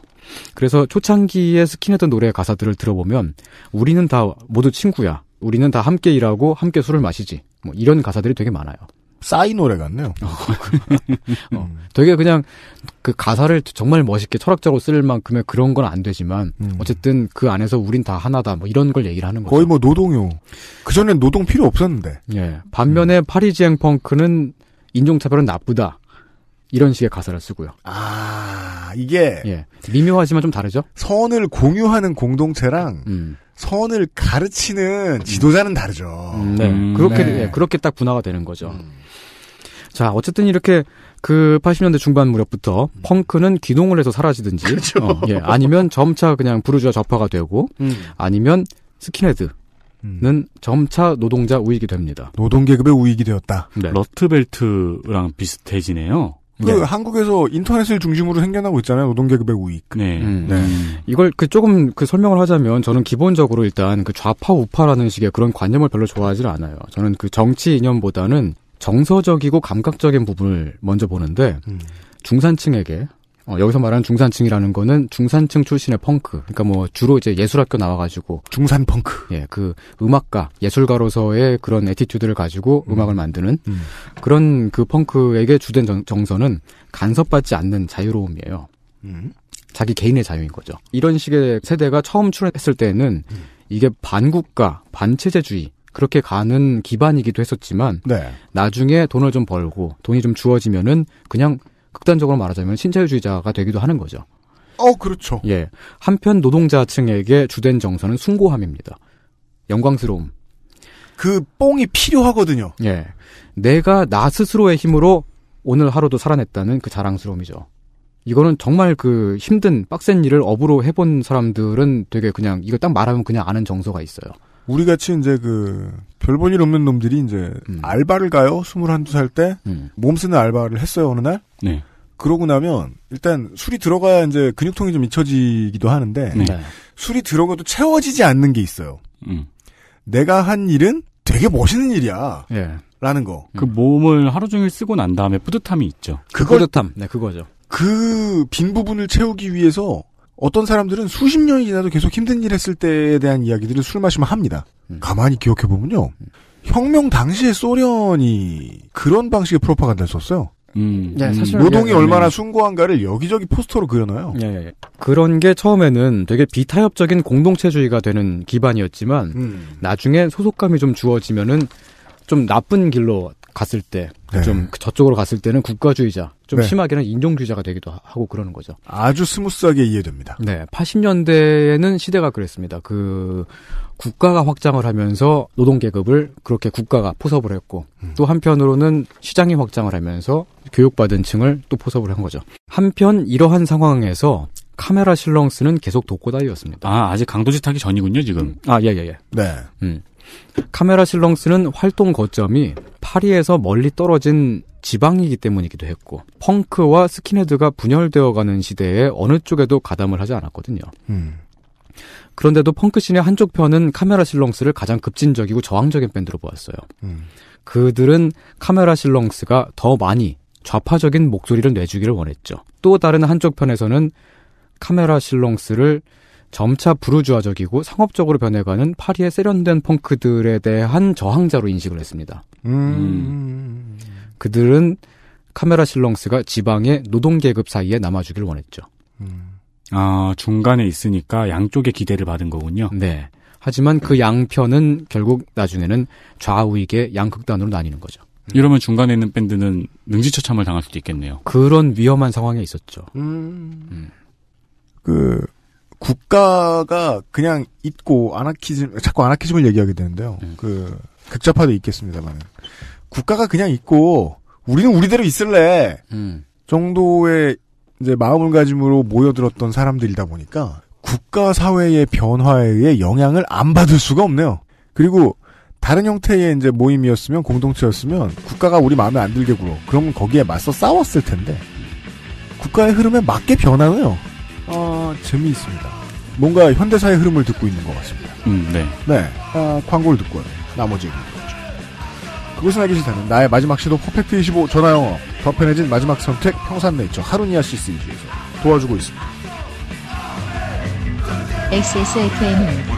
그래서 초창기에 스킨헤던 노래 가사들을 들어보면 우리는 다 모두 친구야. 우리는 다 함께 일하고 함께 술을 마시지. 뭐 이런 가사들이 되게 많아요. 싸이 노래 같네요. 어, 어, 되게 그냥 그 가사를 정말 멋있게 철학적으로 쓸 만큼의 그런 건 안 되지만 음. 어쨌든 그 안에서 우린 다 하나다 뭐 이런 걸 얘기를 하는 거죠. 거의 뭐 노동요. 그 전엔 노동 필요 없었는데. 예. 반면에 음. 파리지앵 펑크는 인종차별은 나쁘다. 이런 식의 가사를 쓰고요. 아, 이게. 예. 미묘하지만 좀 다르죠? 선을 공유하는 공동체랑, 음. 선을 가르치는 지도자는 다르죠. 음, 네. 음, 그렇게, 네. 예, 그렇게 딱 분화가 되는 거죠. 음. 자, 어쨌든 이렇게 그 80년대 중반 무렵부터 음. 펑크는 기동을 해서 사라지든지. 그렇죠. 어, 예, 아니면 점차 그냥 부르주아 좌파가 되고, 음. 아니면 스킨헤드. 는 점차 노동자 우익이 됩니다. 노동계급의 우익이 되었다. 네. 러트벨트랑 비슷해지네요. 그 네. 한국에서 인터넷을 중심으로 생겨나고 있잖아요 노동계급의 우익. 네. 음. 음. 네. 이걸 그 조금 그 설명을 하자면 저는 기본적으로 일단 그 좌파 우파라는 식의 그런 관념을 별로 좋아하지 않아요. 저는 그 정치 이념보다는 정서적이고 감각적인 부분을 먼저 보는데 음. 중산층에게 어, 여기서 말하는 중산층이라는 거는 중산층 출신의 펑크. 그러니까 뭐 주로 이제 예술학교 나와가지고 중산 펑크. 예, 그 음악가, 예술가로서의 그런 에티튜드를 가지고 음. 악을 만드는 음. 그런 그 펑크에게 주된 정, 정서는 간섭받지 않는 자유로움이에요. 음. 자기 개인의 자유인 거죠. 이런 식의 세대가 처음 출했을 때는 음. 이게 반국가, 반체제주의 그렇게 가는 기반이기도 했었지만 네. 나중에 돈을 좀 벌고 돈이 좀 주어지면은 그냥 극단적으로 말하자면 신자유주의자가 되기도 하는 거죠. 어, 그렇죠. 예. 한편 노동자층에게 주된 정서는 숭고함입니다. 영광스러움. 그 뽕이 필요하거든요. 예. 내가 나 스스로의 힘으로 오늘 하루도 살아냈다는 그 자랑스러움이죠. 이거는 정말 그 힘든 빡센 일을 업으로 해본 사람들은 되게 그냥 이거 딱 말하면 그냥 아는 정서가 있어요. 우리 같이 이제 그별볼일 없는 놈들이 이제 음. 알바를 가요. 21, 한두살때 음. 몸쓰는 알바를 했어요 어느 날. 네. 그러고 나면 일단 술이 들어가야 이제 근육통이 좀 잊혀지기도 하는데 네. 네. 술이 들어가도 채워지지 않는 게 있어요. 음. 내가 한 일은 되게 멋있는 일이야. 예. 라는 거. 그 음. 몸을 하루 종일 쓰고 난 다음에 뿌듯함이 있죠. 그 뿌듯함. 네, 그거죠. 그 빈 부분을 채우기 위해서 어떤 사람들은 수십 년이 지나도 계속 힘든 일 했을 때에 대한 이야기들을 술 마시면 합니다. 음. 가만히 기억해보면요. 음. 혁명 당시에 소련이 그런 방식의 프로파간다를 썼어요. 음, 네, 사실 노동이 네, 네, 네. 얼마나 숭고한가를 여기저기 포스터로 그려놔요. 네, 그런 게 처음에는 되게 비타협적인 공동체주의가 되는 기반이었지만 음. 나중에 소속감이 좀 주어지면은 좀 나쁜 길로 갔을 때좀 네. 저쪽으로 갔을 때는 국가주의자 좀 네. 심하게는 인종주의자가 되기도 하고 그러는 거죠. 아주 스무스하게 이해됩니다. 네, 80년대에는 시대가 그랬습니다. 그 국가가 확장을 하면서 노동 계급을 그렇게 국가가 포섭을 했고 음. 또 한편으로는 시장이 확장을 하면서 교육받은 층을 또 포섭을 한 거죠. 한편 이러한 상황에서 카메라 실렁스는 계속 독고다이였습니다. 아, 아직 강도짓하기 전이군요, 지금. 음. 아, 예, 예, 예. 네. 음. 카메라 실렁스는 활동 거점이 파리에서 멀리 떨어진 지방이기 때문이기도 했고 펑크와 스킨헤드가 분열되어가는 시대에 어느 쪽에도 가담을 하지 않았거든요. 음. 그런데도 펑크씬의 한쪽 편은 카메라 실렁스를 가장 급진적이고 저항적인 밴드로 보았어요. 음. 그들은 카메라 실렁스가 더 많이 좌파적인 목소리를 내주기를 원했죠. 또 다른 한쪽 편에서는 카메라 실렁스를 점차 부르주아적이고 상업적으로 변해가는 파리의 세련된 펑크들에 대한 저항자로 인식을 했습니다. 음. 음. 그들은 카메라 실렁스가 지방의 노동계급 사이에 남아주길 원했죠. 음. 아, 중간에 있으니까 양쪽의 기대를 받은 거군요. 네. 하지만 그 양편은 결국 나중에는 좌우익의 양극단으로 나뉘는 거죠. 음. 이러면 중간에 있는 밴드는 능지처참을 당할 수도 있겠네요. 그런 위험한 상황에 있었죠. 음. 음. 그 국가가 그냥 있고 아나키즘 자꾸 아나키즘을 얘기하게 되는데요. 음. 그 극좌파도 있겠습니다만 국가가 그냥 있고 우리는 우리대로 있을래 음. 정도의 이제 마음을가짐으로 모여들었던 사람들이다 보니까 국가 사회의 변화에 의해 영향을 안 받을 수가 없네요. 그리고 다른 형태의 이제 모임이었으면 공동체였으면 국가가 우리 마음에 안 들게 굴어. 그러면 거기에 맞서 싸웠을 텐데 국가의 흐름에 맞게 변하네요. 어, 재미있습니다. 뭔가 현대사의 흐름을 듣고 있는 것 같습니다. 음, 네. 네. 어, 광고를 듣고 나머지 얘기를 듣죠. 그것은 알기 싫다는 나의 마지막 시도 퍼펙트 25 전화영어 더 편해진 마지막 선택 평산네이처 하루니아 시스이지에서 도와주고 있습니다. XSFM입니다.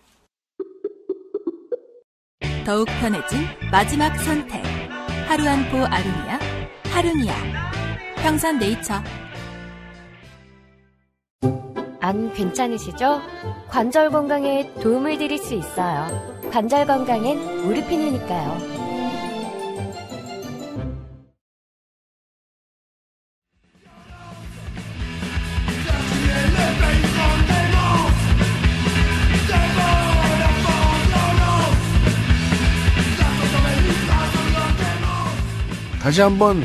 더욱 편해진 마지막 선택. 하루 한포 아루니아, 하루니아. 평산 네이처. 안 괜찮으시죠? 관절 건강에 도움을 드릴 수 있어요. 관절 건강엔 무릎핀이니까요. 다시 한번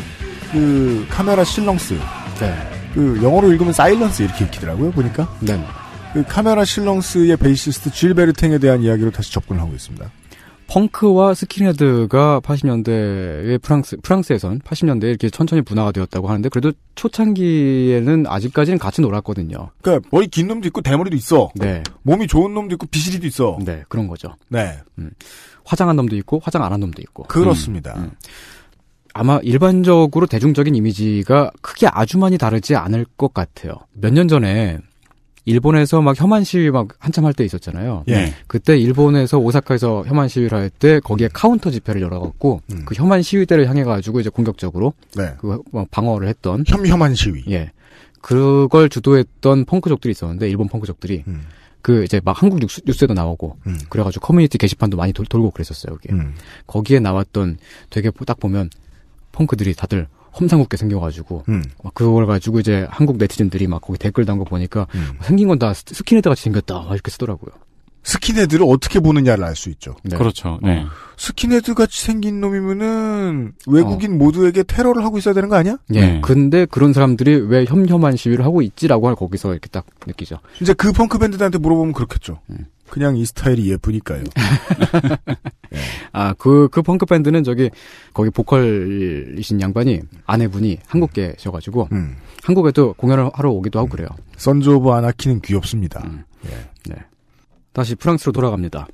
그 카메라 실렁스. 네. 그 영어로 읽으면 사일런스 이렇게 읽히더라고요 보니까. 네. 그 카메라 실렁스의 베이시스트 질베르탱에 대한 이야기로 다시 접근을 하고 있습니다. 펑크와 스킨헤드가 80년대에 프랑스 프랑스에선 80년대에 이렇게 천천히 분화가 되었다고 하는데 그래도 초창기에는 아직까지는 같이 놀았거든요. 그러니까 머리 긴 놈도 있고 대머리도 있어. 네. 몸이 좋은 놈도 있고 비실이도 있어. 네, 그런 거죠. 네. 음. 화장한 놈도 있고 화장 안 한 놈도 있고. 그렇습니다. 음, 음. 아마 일반적으로 대중적인 이미지가 크게 아주 많이 다르지 않을 것 같아요. 몇 년 전에 일본에서 막 혐한 시위 막 한참 할 때 있었잖아요. 예. 네. 그때 일본에서 오사카에서 혐한 시위를 할 때 거기에 카운터 집회를 열어갖고 음. 그 혐한 시위대를 향해 가지고 이제 공격적으로 네. 그 뭐 방어를 했던 혐혐한 시위. 예. 그걸 주도했던 펑크족들이 있었는데 일본 펑크족들이 음. 그 이제 막 한국 뉴스, 뉴스에도 나오고 음. 그래가지고 커뮤니티 게시판도 많이 돌, 고 그랬었어요. 거기에. 음. 거기에 나왔던 되게 딱 보면 펑크들이 다들 험상궂게 생겨가지고 음. 막 그걸 가지고 이제 한국 네티즌들이 막 거기 댓글 단 거 보니까 음. 뭐 생긴 건 다 스킨헤드 같이 생겼다 이렇게 쓰더라고요. 스킨헤드를 어떻게 보느냐를 알 수 있죠. 네. 그렇죠. 어. 네. 어. 스킨헤드 같이 생긴 놈이면은 외국인 어. 모두에게 테러를 하고 있어야 되는 거 아니야? 예. 네. 근데 그런 사람들이 왜 혐혐한 시위를 하고 있지라고 할 거기서 이렇게 딱 느끼죠. 이제 그 펑크 밴드들한테 물어보면 그렇겠죠. 음. 그냥 이 스타일이 예쁘니까요. 예. 아, 그, 그 펑크 밴드는 저기, 거기 보컬이신 양반이 아내분이 한국계셔가지고, 음. 음. 한국에도 공연을 하러 오기도 하고 그래요. 음. 선즈 오브 아나키는 귀엽습니다. 음. 네. 네. 다시 프랑스로 돌아갑니다.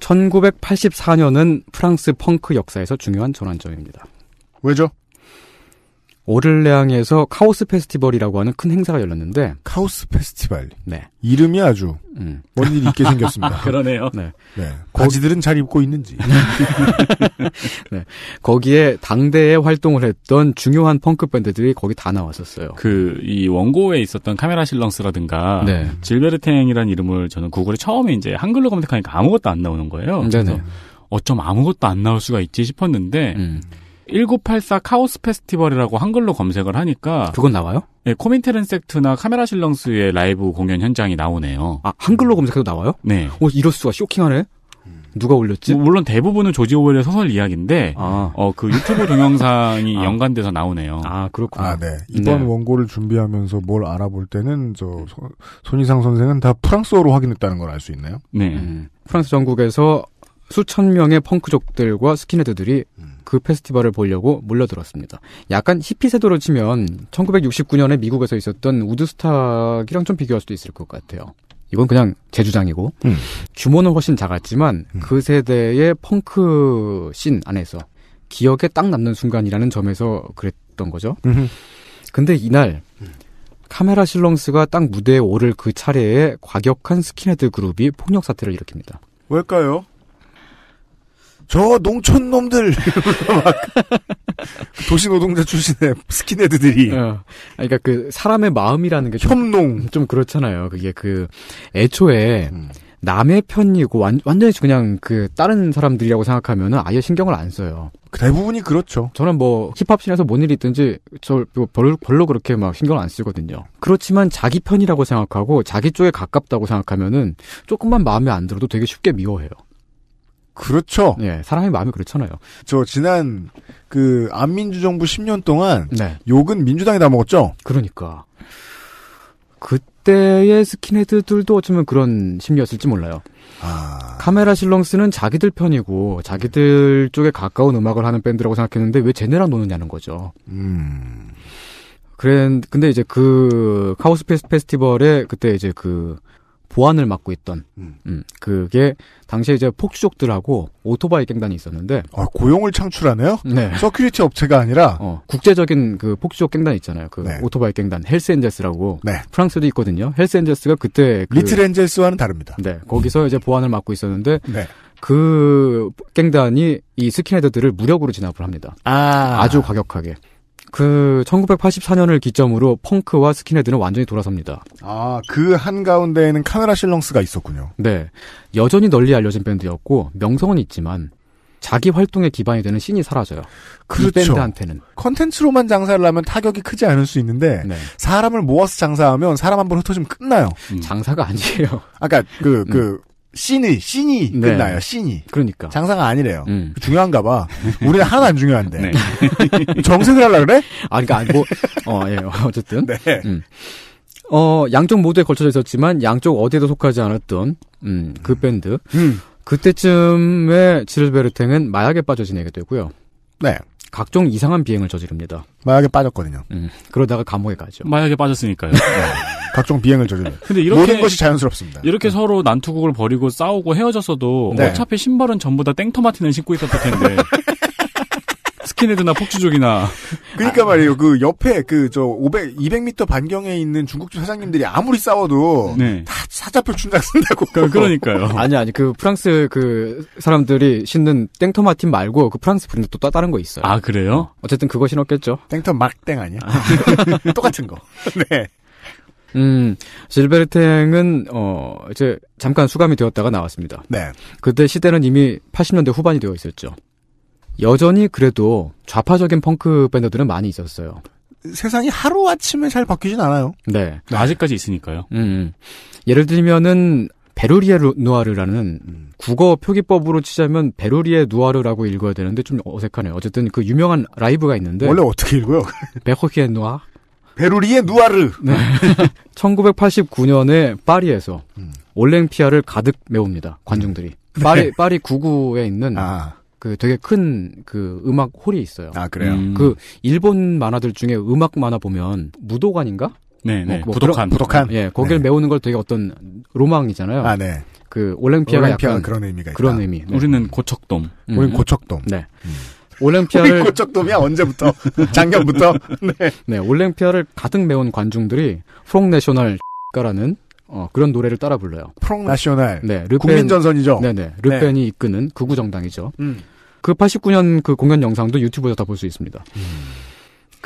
1984년은 프랑스 펑크 역사에서 중요한 전환점입니다. 왜죠? 오를레앙에서 카오스 페스티벌이라고 하는 큰 행사가 열렸는데 카오스 페스티벌. 네. 이름이 아주 음. 뭔 일이 있게 생겼습니다. 그러네요. 네. 네. 네. 거지들은 잘 입고 있는지. 네. 거기에 당대에 활동을 했던 중요한 펑크 밴드들이 거기 다 나왔었어요. 그 이 원고에 있었던 카메라 실렁스라든가 네. 질베르탱이라는 이름을 저는 구글에 처음에 이제 한글로 검색하니까 아무것도 안 나오는 거예요. 네네. 그래서 어쩜 아무것도 안 나올 수가 있지 싶었는데 음. 1984 카오스 페스티벌이라고 한글로 검색을 하니까 그건 나와요? 예, 코민테른 섹트나 카메라 실렁스의 라이브 공연 현장이 나오네요. 아, 한글로 검색해도 나와요? 네. 어, 이럴 수가 쇼킹하네. 누가 올렸지? 뭐, 물론 대부분은 조지 오웰의 소설 이야기인데 아. 어그 유튜브 동영상이 아. 연관돼서 나오네요. 아 그렇구나. 아, 네. 네. 이번 네. 원고를 준비하면서 뭘 알아볼 때는 저 손, 손이상 선생은 다 프랑스어로 확인했다는 걸 알 수있네요 네. 음. 프랑스 전국에서 수천 명의 펑크족들과 스킨헤드들이 음. 그 페스티벌을 보려고 물러들었습니다. 약간 히피 세도로 치면 1969년에 미국에서 있었던 우드스타기랑좀 비교할 수도 있을 것 같아요. 이건 그냥 제 주장이고 음. 규모는 훨씬 작았지만 음. 그 세대의 펑크 씬 안에서 기억에 딱 남는 순간이라는 점에서 그랬던 거죠. 음흠. 근데 이날 카메라 실렁스가 딱 무대에 오를 그 차례에 과격한 스킨헤드 그룹이 폭력 사태를 일으킵니다. 왜일까요? 저 농촌 놈들 도시 노동자 출신의 스킨헤드들이 어. 그러니까 그 사람의 마음이라는 게 협농 좀, 좀 그렇잖아요. 그게 그 애초에 음. 남의 편이고 완, 완전히 그냥 그 다른 사람들이라고 생각하면 아예 신경을 안 써요. 대부분이 그렇죠. 저는 뭐 힙합씬에서 뭔 일이 있든지 저 뭐 별로, 별로 그렇게 막 신경 을안 쓰거든요. 그렇지만 자기 편이라고 생각하고 자기 쪽에 가깝다고 생각하면은 조금만 마음에 안 들어도 되게 쉽게 미워해요. 그렇죠. 예, 사람의 마음이 그렇잖아요. 저 지난 그 안민주 정부 10년 동안 네. 욕은 민주당이 다 먹었죠. 그러니까 그때의 스킨헤드들도 어쩌면 그런 심리였을지 몰라요. 아... 카메라 실렁스는 자기들 편이고 자기들 쪽에 가까운 음악을 하는 밴드라고 생각했는데 왜 쟤네랑 노느냐는 거죠. 음. 그래 근데 이제 그 카오스 페스티벌에 그때 이제 그 보안을 맡고 있던 음. 음, 그게 당시에 이제 폭주족들하고 오토바이 갱단이 있었는데 아, 고용을 창출하네요. 네. 서큐리티 업체가 아니라 어, 국제적인 그 폭주족 갱단 있잖아요. 그 네. 오토바이 갱단 헬스엔젤스라고 네. 프랑스도 있거든요. 헬스엔젤스가 그때 그, 리틀엔젤스와는 다릅니다. 네, 거기서 이제 보안을 맡고 있었는데 네. 그 갱단이 이 스킨헤드들을 무력으로 진압을 합니다. 아. 아주 과격하게. 그 1984년을 기점으로 펑크와 스킨헤드는 완전히 돌아섭니다. 아, 그 한가운데에는 카메라 실렁스가 있었군요. 네. 여전히 널리 알려진 밴드였고 명성은 있지만 자기 활동에 기반이 되는 신이 사라져요. 그렇죠. 이 밴드한테는 컨텐츠로만 장사를 하면 타격이 크지 않을 수 있는데 네. 사람을 모아서 장사하면 사람 한 번 흩어지면 끝나요. 음. 장사가 아니에요. 아까 그러니까 그그 그, 음. 씬이 씬이 네. 끝나요 씬이 그러니까 장사가 아니래요 음. 중요한가 봐 우리는 하나도 안 중요한데 네. 정색을 하려 그래 아 그러니까 뭐어예 어쨌든 네. 음. 어 양쪽 모두에 걸쳐져 있었지만 양쪽 어디에도 속하지 않았던 음, 그 음. 밴드 음. 그때쯤에 지르베르탱은 마약에 빠져 지내게 되고요 네 각종 이상한 비행을 저지릅니다 마약에 빠졌거든요 음, 그러다가 감옥에 가죠 마약에 빠졌으니까요 네. 각종 비행을 저지르는. 근데 이렇게 모든 것이 자연스럽습니다. 이렇게 네. 서로 난투극을 벌이고 싸우고 헤어졌어도 네. 어차피 신발은 전부 다 땡터마틴을 신고 있었을 텐데. 스킨헤드나 폭주족이나. 그러니까 말이에요. 그 옆에 그 저 500, 200m 반경에 있는 중국집 사장님들이 아무리 싸워도 네. 다 사자표 준장 쓴다고. 그, 그러니까, 요 아니 아니 그 프랑스 그 사람들이 신는 땡터마틴 말고 그 프랑스 브랜드 또 다른 거 있어요. 아 그래요? 어쨌든 그거 신었겠죠. 땡터 막땡 아니야? 똑같은 거. 네. 음, 질베르탱은 어 이제 잠깐 수감이 되었다가 나왔습니다. 네. 그때 시대는 이미 80년대 후반이 되어 있었죠. 여전히 그래도 좌파적인 펑크 밴드들은 많이 있었어요. 세상이 하루 아침에 잘 바뀌진 않아요. 네. 네 아직까지 있으니까요. 음. 음. 예를 들면은 베로리에 누아르라는 국어 표기법으로 치자면 베로리에 누아르라고 읽어야 되는데 좀 어색하네요. 어쨌든 그 유명한 라이브가 있는데 원래 어떻게 읽어요? 베르키에 누아 베루리의 누아르. 네. 1989년에 파리에서 음. 올랭피아를 가득 메웁니다. 관중들이. 음. 네. 파리 파리 99에 있는 아. 그 되게 큰 그 음악 홀이 있어요. 아 그래요. 음. 그 일본 만화들 중에 음악 만화 보면 무도관인가? 네, 네. 뭐, 뭐 부독한 부독한. 예, 거기를 네. 메우는 걸 되게 어떤 로망이잖아요. 아 네. 그 올랭피아가 올랭피아 약간 그런 의미가 있다. 그런 의미. 네. 우리는 고척돔. 음. 우리는 고척돔. 네. 음. 올랭피아를 고척도미야 언제부터? 작년부터. 네. 네, 올랭피아를 가득 메운 관중들이 프롱 내셔널 가라는 어, 그런 노래를 따라 불러요. 프롱 내셔널. 네, 르펜 국민전선이죠. 네, 네. 르펜이 네. 이끄는 극우 정당이죠. 음. 그 89년 그 공연 영상도 유튜브에서 다 볼 수 있습니다. 음.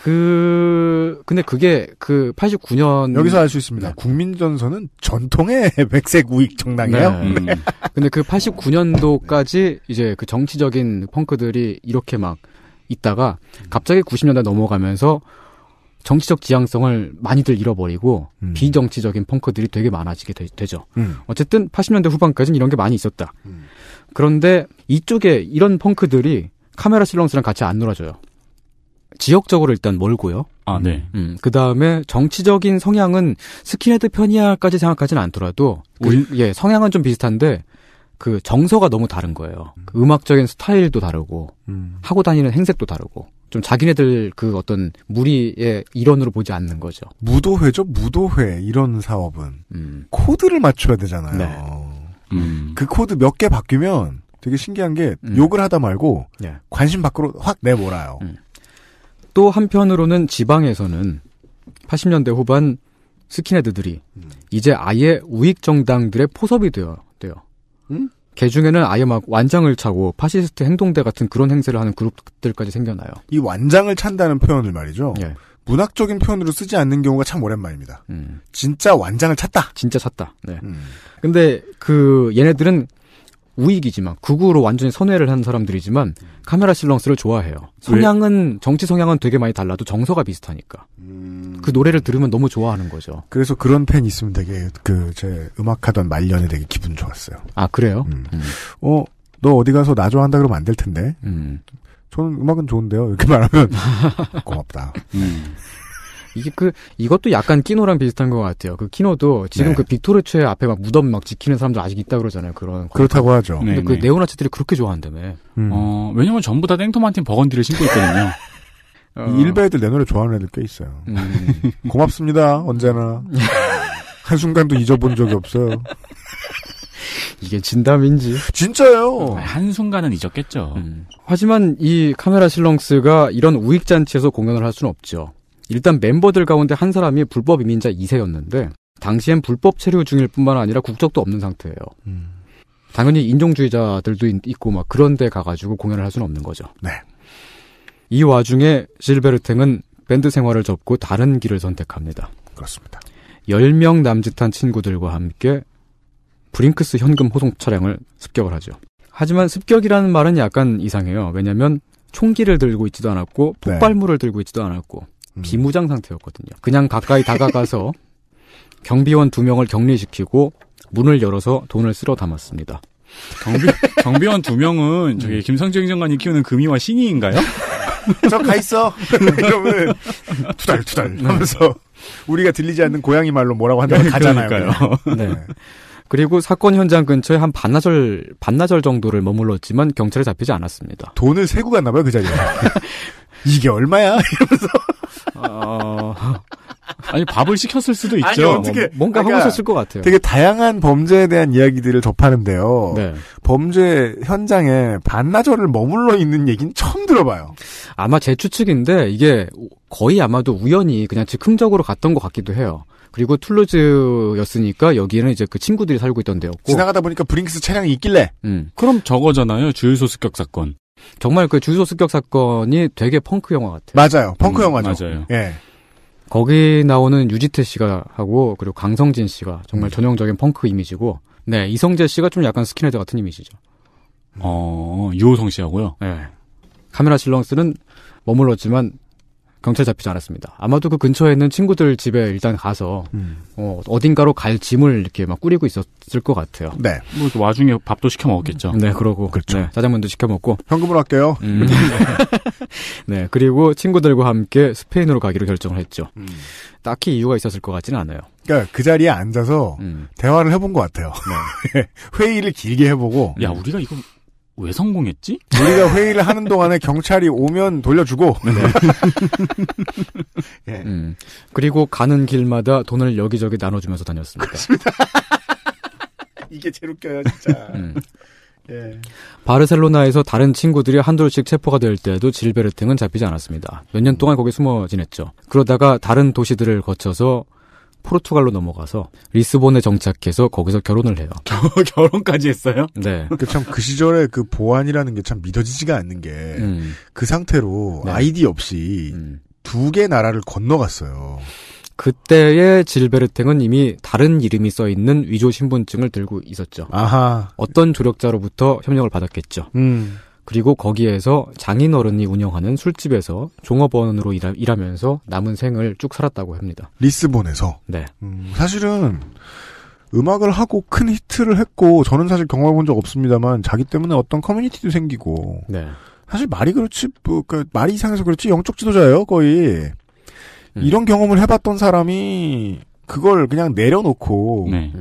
그 근데 그게 그 89년 여기서 알 수 있습니다. 네. 국민전선은 전통의 백색 우익 정당이에요. 네. 네. 근데 그 89년도까지 이제 그 정치적인 펑크들이 이렇게 막 있다가 갑자기 90년대 넘어가면서 정치적 지향성을 많이들 잃어버리고 음. 비정치적인 펑크들이 되게 많아지게 되, 죠 음. 어쨌든 80년대 후반까지는 이런 게 많이 있었다. 음. 그런데 이쪽에 이런 펑크들이 카메라 실렁스랑 같이 안 놀아줘요. 지역적으로 일단 멀고요. 아, 네. 음, 그 다음에 정치적인 성향은 스킨헤드 편이야까지 생각하진 않더라도, 그, 우리... 예, 성향은 좀 비슷한데, 그 정서가 너무 다른 거예요. 그 음악적인 스타일도 다르고, 음. 하고 다니는 행색도 다르고, 좀 자기네들 그 어떤 무리의 일원으로 보지 않는 거죠. 무도회죠, 무도회. 이런 사업은. 음. 코드를 맞춰야 되잖아요. 네. 음. 음. 그 코드 몇 개 바뀌면 되게 신기한 게 음. 욕을 하다 말고, 네. 관심 밖으로 확 내몰아요. 또 한편으로는 지방에서는 80년대 후반 스킨헤드들이 음. 이제 아예 우익 정당들의 포섭이 되어 돼요. 음? 개 중에는 아예 막 완장을 차고 파시스트 행동대 같은 그런 행세를 하는 그룹들까지 생겨나요. 이 완장을 찬다는 표현을 말이죠. 예. 문학적인 표현으로 쓰지 않는 경우가 참 오랜만입니다. 음. 진짜 완장을 찼다. 진짜 찼다. 네. 음. 근데 그 얘네들은 우익이지만 극우로 완전히 선회를 한 사람들이지만 카메라 실렁스를 좋아해요. 성향은 왜? 정치 성향은 되게 많이 달라도 정서가 비슷하니까 음... 그 노래를 들으면 너무 좋아하는 거죠. 그래서 그런 팬 있으면 되게 그 제 음악하던 말년에 되게 기분 좋았어요. 아 그래요? 음. 음. 어너 어디 가서 나 좋아한다 그러면 안 될 텐데. 음. 저는 음악은 좋은데요. 이렇게 말하면 고맙다. 음. 음. 이게 그 이것도 약간 키노랑 비슷한 것 같아요. 그 키노도 지금 네. 그 빅토르츠의 앞에 막 무덤 막 지키는 사람들 아직 있다 그러잖아요. 그런 그렇다고 관 하죠. 근데 네, 그 네. 네오나치들이 그렇게 좋아한다며. 음. 어, 왜냐면 전부 다 땡토마틴 버건디를 신고 있거든요. 어. 일베 애들 내 노래 좋아하는 애들 꽤 있어요. 음. 고맙습니다. 언제나 한 순간도 잊어본 적이 없어요. 이게 진담인지. 진짜요. 한순간은 잊었겠죠. 음. 하지만 이 카메라 실렁스가 이런 우익잔치에서 공연을 할 수는 없죠. 일단 멤버들 가운데 한 사람이 불법 이민자 2세였는데 당시엔 불법 체류 중일 뿐만 아니라 국적도 없는 상태예요. 음. 당연히 인종주의자들도 있고 막 그런 데 가가지고 공연을 할 수는 없는 거죠. 네. 이 와중에 실베르탱은 밴드 생활을 접고 다른 길을 선택합니다. 그렇습니다. 10명 남짓한 친구들과 함께 브링크스 현금 호송 차량을 습격을 하죠. 하지만 습격이라는 말은 약간 이상해요. 왜냐면 하 총기를 들고 있지도 않았고 네. 폭발물을 네. 들고 있지도 않았고 음. 비무장 상태였거든요. 그냥 가까이 다가가서 경비원 두 명을 격리시키고 문을 열어서 돈을 쓸어 담았습니다. 경비, 원두 명은 저기 음. 김상재 행정관이 키우는 금이와 신이인가요? 저 가 있어. 이러면 투달 투달 하면서 우리가 들리지 않는 고양이 말로 뭐라고 한다고 네, 가잖아니까요 네. 네. 그리고 사건 현장 근처에 한 반나절 반나절 정도를 머물렀지만 경찰에 잡히지 않았습니다. 돈을 세고 갔나 봐요 그 자리에. 이게 얼마야? 이러면서 어... 아니 밥을 시켰을 수도 있죠. 아니, 뭐, 어떻게 뭔가 그러니까 하고 있었을 것 같아요. 되게 다양한 범죄에 대한 이야기들을 접하는데요. 네. 범죄 현장에 반나절을 머물러 있는 얘기는 처음 들어봐요. 아마 제 추측인데 이게 거의 아마도 우연히 그냥 즉흥적으로 갔던 것 같기도 해요. 그리고 툴루즈였으니까 여기는 이제 그 친구들이 살고 있던 데였고 지나가다 보니까 브링크스 차량이 있길래. 음. 그럼 저거잖아요 주유소 습격 사건. 정말 그 주소 습격 사건이 되게 펑크 영화 같아요. 맞아요. 펑크 음, 영화죠. 맞아요. 예. 거기 나오는 유지태 씨가 하고 그리고 강성진 씨가 정말 음. 전형적인 펑크 이미지고 네 이성재 씨가 좀 약간 스킨헤드 같은 이미지죠. 어 유호성 씨하고요. 네. 카메라 실렁스는 머물렀지만 경찰 잡히지 않았습니다. 아마도 그 근처에 있는 친구들 집에 일단 가서 음. 어, 어딘가로 갈 짐을 이렇게 막 꾸리고 있었을 것 같아요. 네. 뭐 와중에 밥도 시켜 먹었겠죠. 네, 그러고 그렇죠. 네, 짜장면도 시켜 먹고 현금으로 할게요. 음. 네, 그리고 친구들과 함께 스페인으로 가기로 결정을 했죠. 음. 딱히 이유가 있었을 것 같지는 않아요. 그러니까 그 자리에 앉아서 음. 대화를 해본 것 같아요. 네. 회의를 길게 해보고 야 우리가 이거 왜 성공했지? 우리가 회의를 하는 동안에 경찰이 오면 돌려주고. 네. 네. 음, 그리고 가는 길마다 돈을 여기저기 나눠주면서 다녔습니다. 이게 제일 웃겨요, 진짜. 음. 예. 바르셀로나에서 다른 친구들이 한둘씩 체포가 될 때에도 질베르탱은 잡히지 않았습니다. 몇 년 동안 거기 숨어 지냈죠. 그러다가 다른 도시들을 거쳐서 포르투갈로 넘어가서 리스본에 정착해서 거기서 결혼을 해요. 결혼까지 했어요? 네. 참그 그 시절에 그 보안이라는 게 참 믿어지지가 않는 게그 음. 그 상태로 네. 아이디 없이 음. 두개 나라를 건너갔어요. 그때의 질베르탱은 이미 다른 이름이 써 있는 위조 신분증을 들고 있었죠. 아하. 어떤 조력자로부터 협력을 받았겠죠. 음. 그리고 거기에서 장인어른이 운영하는 술집에서 종업원으로 일하, 면서 남은 생을 쭉 살았다고 합니다. 리스본에서. 네. 음, 사실은 음악을 하고 큰 히트를 했고 저는 사실 경험해본 적 없습니다만 자기 때문에 어떤 커뮤니티도 생기고. 네. 사실 말이 그렇지 뭐, 그러니까 말이 이상해서 그렇지 영적 지도자예요 거의. 음. 이런 경험을 해봤던 사람이 그걸 그냥 내려놓고 네.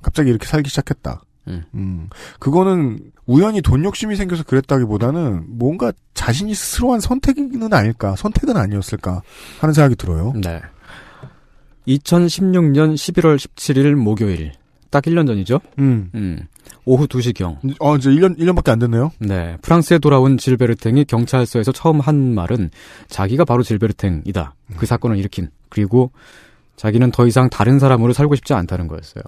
갑자기 이렇게 살기 시작했다. 예. 음. 그거는 우연히 돈 욕심이 생겨서 그랬다기보다는 뭔가 자신이 스스로한 선택은 아닐까, 선택은 아니었을까 하는 생각이 들어요. 네. 2016년 11월 17일 목요일. 딱 1년 전이죠? 음. 음. 오후 2시경. 어, 이제 1년, 1년밖에 안 됐네요? 네. 프랑스에 돌아온 질베르탱이 경찰서에서 처음 한 말은 자기가 바로 질베르탱이다. 그 음. 사건을 일으킨. 그리고 자기는 더 이상 다른 사람으로 살고 싶지 않다는 거였어요.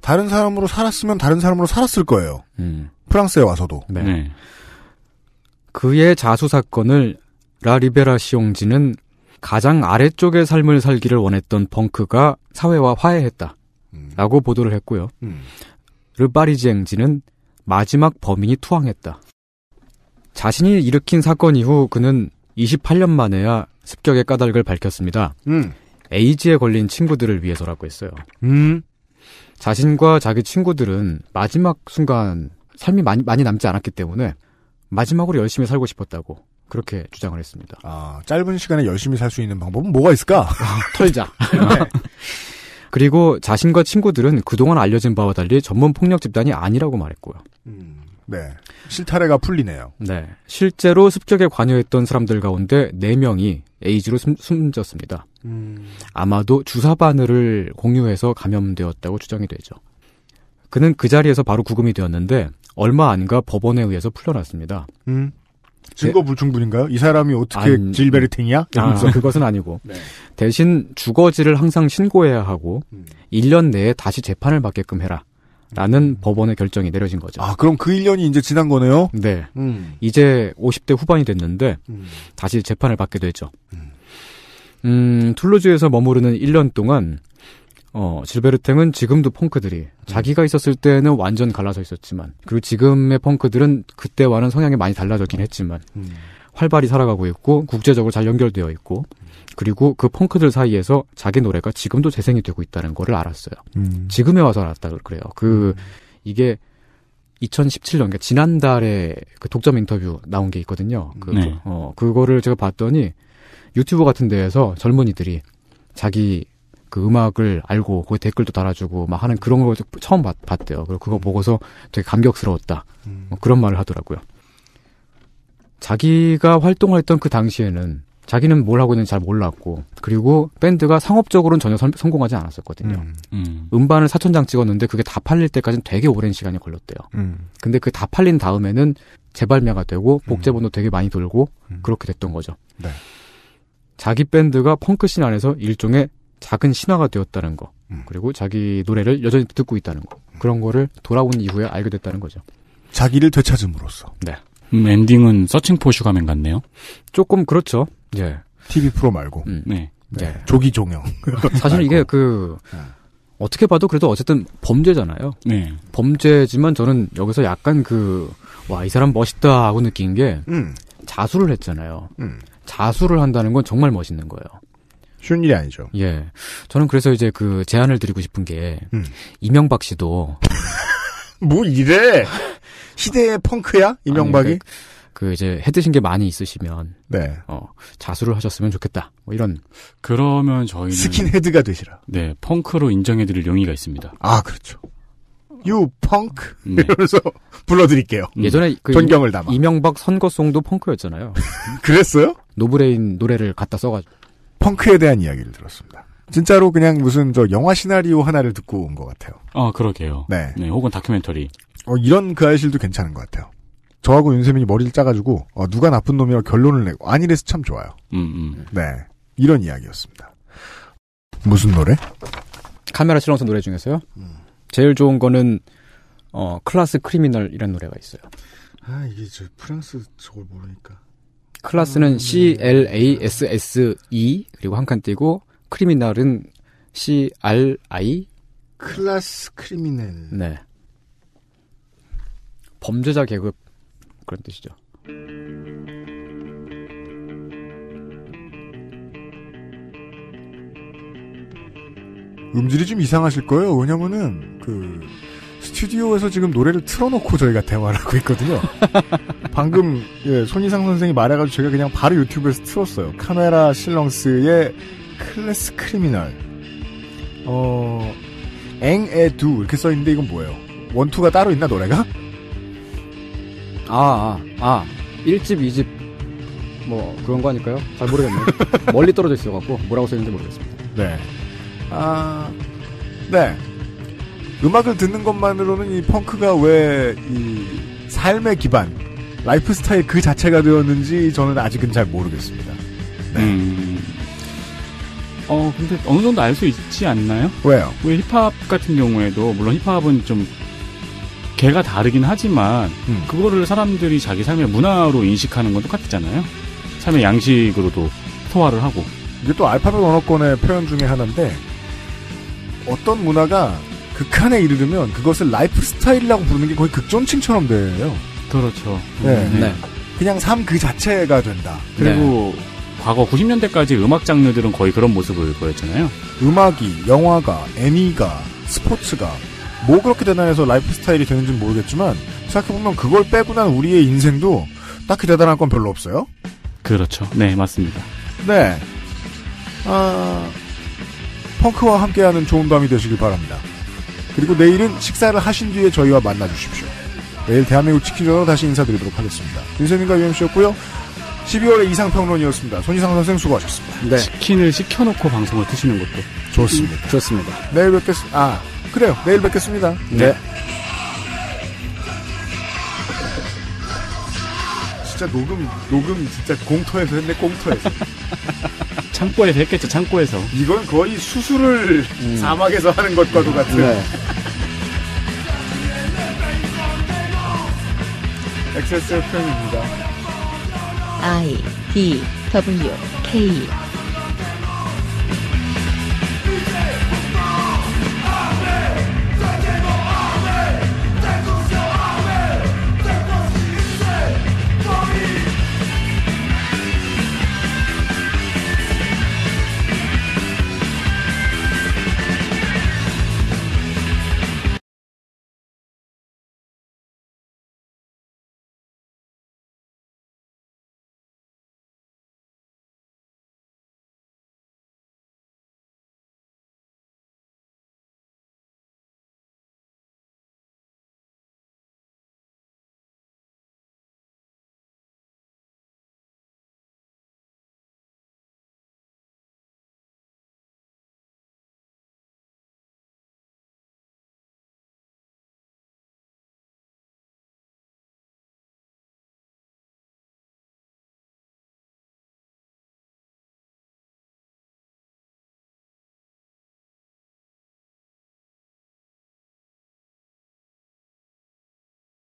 다른 사람으로 살았으면 다른 사람으로 살았을 거예요. 음. 프랑스에 와서도. 네. 네. 그의 자수 사건을 라리베라 시옹지는 가장 아래쪽의 삶을 살기를 원했던 벙크가 사회와 화해했다. 라고 음. 보도를 했고요. 음. 르파리지행지는 마지막 범인이 투항했다. 자신이 일으킨 사건 이후 그는 28년 만에야 습격의 까닭을 밝혔습니다. 음. 에이즈에 걸린 친구들을 위해서라고 했어요. 음. 자신과 자기 친구들은 마지막 순간 삶이 많이, 많이 남지 않았기 때문에 마지막으로 열심히 살고 싶었다고 그렇게 주장을 했습니다. 아, 짧은 시간에 열심히 살 수 있는 방법은 뭐가 있을까? 털자. 그리고 자신과 친구들은 그동안 알려진 바와 달리 전문 폭력 집단이 아니라고 말했고요. 음. 네. 실타래가 풀리네요. 네. 실제로 습격에 관여했던 사람들 가운데 4명이 에이즈로 숨, 졌습니다 음... 아마도 주사 바늘을 공유해서 감염되었다고 추정이 되죠. 그는 그 자리에서 바로 구금이 되었는데 얼마 안가 법원에 의해서 풀려났습니다. 음. 네. 증거 불충분인가요? 이 사람이 어떻게 안... 질베르탱이야? 아, 그것은 아니고 네. 대신 주거지를 항상 신고해야 하고 음. 1년 내에 다시 재판을 받게끔 해라. 라는 법원의 결정이 내려진 거죠. 아, 그럼 그 1년이 이제 지난 거네요? 네. 음. 이제 50대 후반이 됐는데, 음. 다시 재판을 받게 되죠. 음. 툴루즈에서 머무르는 1년 동안, 어, 질베르탱은 지금도 펑크들이 자기가 있었을 때는 완전 갈라져 있었지만, 그리고 지금의 펑크들은 그때와는 성향이 많이 달라졌긴 했지만, 음. 활발히 살아가고 있고, 국제적으로 잘 연결되어 있고, 그리고 그 펑크들 사이에서 자기 노래가 지금도 재생이 되고 있다는 거를 알았어요. 음. 지금에 와서 알았다 그래요. 그 음. 이게 2017년, 그니까 지난달에 그 독점 인터뷰 나온 게 있거든요. 그, 네. 어, 그거를 제가 봤더니 유튜브 같은 데에서 젊은이들이 자기 그 음악을 알고 거 댓글도 달아주고 막 하는 그런 걸 처음 봤, 대요 그리고 그거 보고서 되게 감격스러웠다. 음. 뭐 그런 말을 하더라고요. 자기가 활동 했던 그 당시에는 자기는 뭘 하고 있는지 잘 몰랐고 그리고 밴드가 상업적으로는 전혀 선, 성공하지 않았었거든요. 음, 음. 반을 4천 장 찍었는데 그게 다 팔릴 때까지는 되게 오랜 시간이 걸렸대요. 음. 근데 그 다 팔린 다음에는 재발매가 되고 음. 복제본도 음. 되게 많이 돌고 음. 그렇게 됐던 거죠. 네. 자기 밴드가 펑크씬 안에서 일종의 작은 신화가 되었다는 거 음. 그리고 자기 노래를 여전히 듣고 있다는 거 그런 거를 돌아온 이후에 알게 됐다는 거죠. 자기를 되찾음으로써. 네. 음, 엔딩은 서칭포 슈가맨 같네요. 조금 그렇죠. 예. TV 프로 말고. 음, 네. 네. 네. 조기 종영. 사실 이게 그 네. 어떻게 봐도 그래도 어쨌든 범죄잖아요. 네. 범죄지만 저는 여기서 약간 그와이 사람 멋있다 하고 느낀 게 음. 자수를 했잖아요. 음. 자수를 한다는 건 정말 멋있는 거예요. 쉬운 일이 아니죠. 예. 저는 그래서 이제 그 제안을 드리고 싶은 게 음. 이명박 씨도 뭐 이래 시대의 펑크야? 이명박이? 아니, 그, 그, 이제 해드신 게 많이 있으시면 네. 어, 자수를 하셨으면 좋겠다. 뭐 이런. 그러면 저희는 스킨헤드가 되시라. 네, 펑크로 인정해드릴 용의가 있습니다. 아, 그렇죠. 유 펑크 네. 이러면서 불러드릴게요. 음. 예전에 그 존경을 담아 이명박 선거송도 펑크였잖아요. 그랬어요? 노브레인 노래를 갖다 써가지고 펑크에 대한 이야기를 들었습니다. 진짜로 그냥 무슨 저 영화 시나리오 하나를 듣고 온 것 같아요. 아 그러게요. 네. 네, 혹은 다큐멘터리. 어, 이런 그 아이실도 괜찮은 것 같아요. 저하고 윤세민이 머리를 짜가지고 어, 누가 나쁜 놈이라 결론을 내고 아니래서 참 좋아요. 음, 음. 네, 이런 이야기였습니다. 무슨 노래? 카메라 촬영서 노래 중에서요. 음. 제일 좋은 거는 어 클라스 크리미널이라는 노래가 있어요. 아 이게 저 프랑스 저걸 모르니까. 클라스는 음, C L A S S E 그리고 한 칸 띄고 크리미널은 C R I. 클라스 크리미널. 네. 범죄자 계급 그런 뜻이죠. 음질이 좀 이상하실 거예요. 왜냐면은 그 스튜디오에서 지금 노래를 틀어놓고 저희가 대화를 하고 있거든요. 방금 예, 손희상 선생이 말해가지고 제가 그냥 바로 유튜브에서 틀었어요. 카메라 실렁스의 클래스 크리미널 어 앵에두 이렇게 써있는데 이건 뭐예요? 원투가 따로 있나 노래가? 아, 아, 아. 1집, 2집, 뭐, 그런 거 아닐까요? 잘 모르겠네요. 멀리 떨어져 있어갖고, 뭐라고 써있는지 모르겠습니다. 네. 아, 네. 음악을 듣는 것만으로는 이 펑크가 왜 이 삶의 기반, 라이프 스타일 그 자체가 되었는지 저는 아직은 잘 모르겠습니다. 네. 음. 어, 근데 어느 정도 알 수 있지 않나요? 왜요? 왜 힙합 같은 경우에도, 물론 힙합은 좀 개가 다르긴 하지만 음. 그거를 사람들이 자기 삶의 문화로 인식하는 건 똑같잖아요. 삶의 양식으로도 소화를 하고. 이게 또 알파벳 언어권의 표현 중에 하나인데 어떤 문화가 극한에 이르면 그것을 라이프 스타일이라고 부르는 게 거의 극존칭처럼 돼요. 그렇죠. 네. 음. 네. 그냥 삶 그 자체가 된다. 그리고 네. 과거 90년대까지 음악 장르들은 거의 그런 모습을 보였잖아요. 음악이, 영화가, 애니가, 스포츠가 뭐 그렇게 되나 해서 라이프 스타일이 되는지는 모르겠지만 생각해보면 그걸 빼고 난 우리의 인생도 딱히 대단한 건 별로 없어요. 그렇죠. 네, 맞습니다. 네. 아, 펑크와 함께하는 좋은 밤이 되시길 바랍니다. 그리고 내일은 식사를 하신 뒤에 저희와 만나주십시오. 내일 대한민국 치킨전으로 다시 인사드리도록 하겠습니다. 윤세민과 유엠씨였고요. 12월의 이상평론이었습니다. 손희상 선생 수고하셨습니다. 네. 치킨을 시켜놓고 방송을 드시는 것도 좋습니다. 좋습니다. 내일 뵙겠습니다. 아. 그래요. 내일 뵙겠습니다. 네. 진짜 녹음 녹음 진짜 공터에서 했네 공터에서 창고에서 했겠죠 창고에서 이건 거의 수술을 음. 사막에서 하는 것과도 같은 네. XSFM입니다 I D W K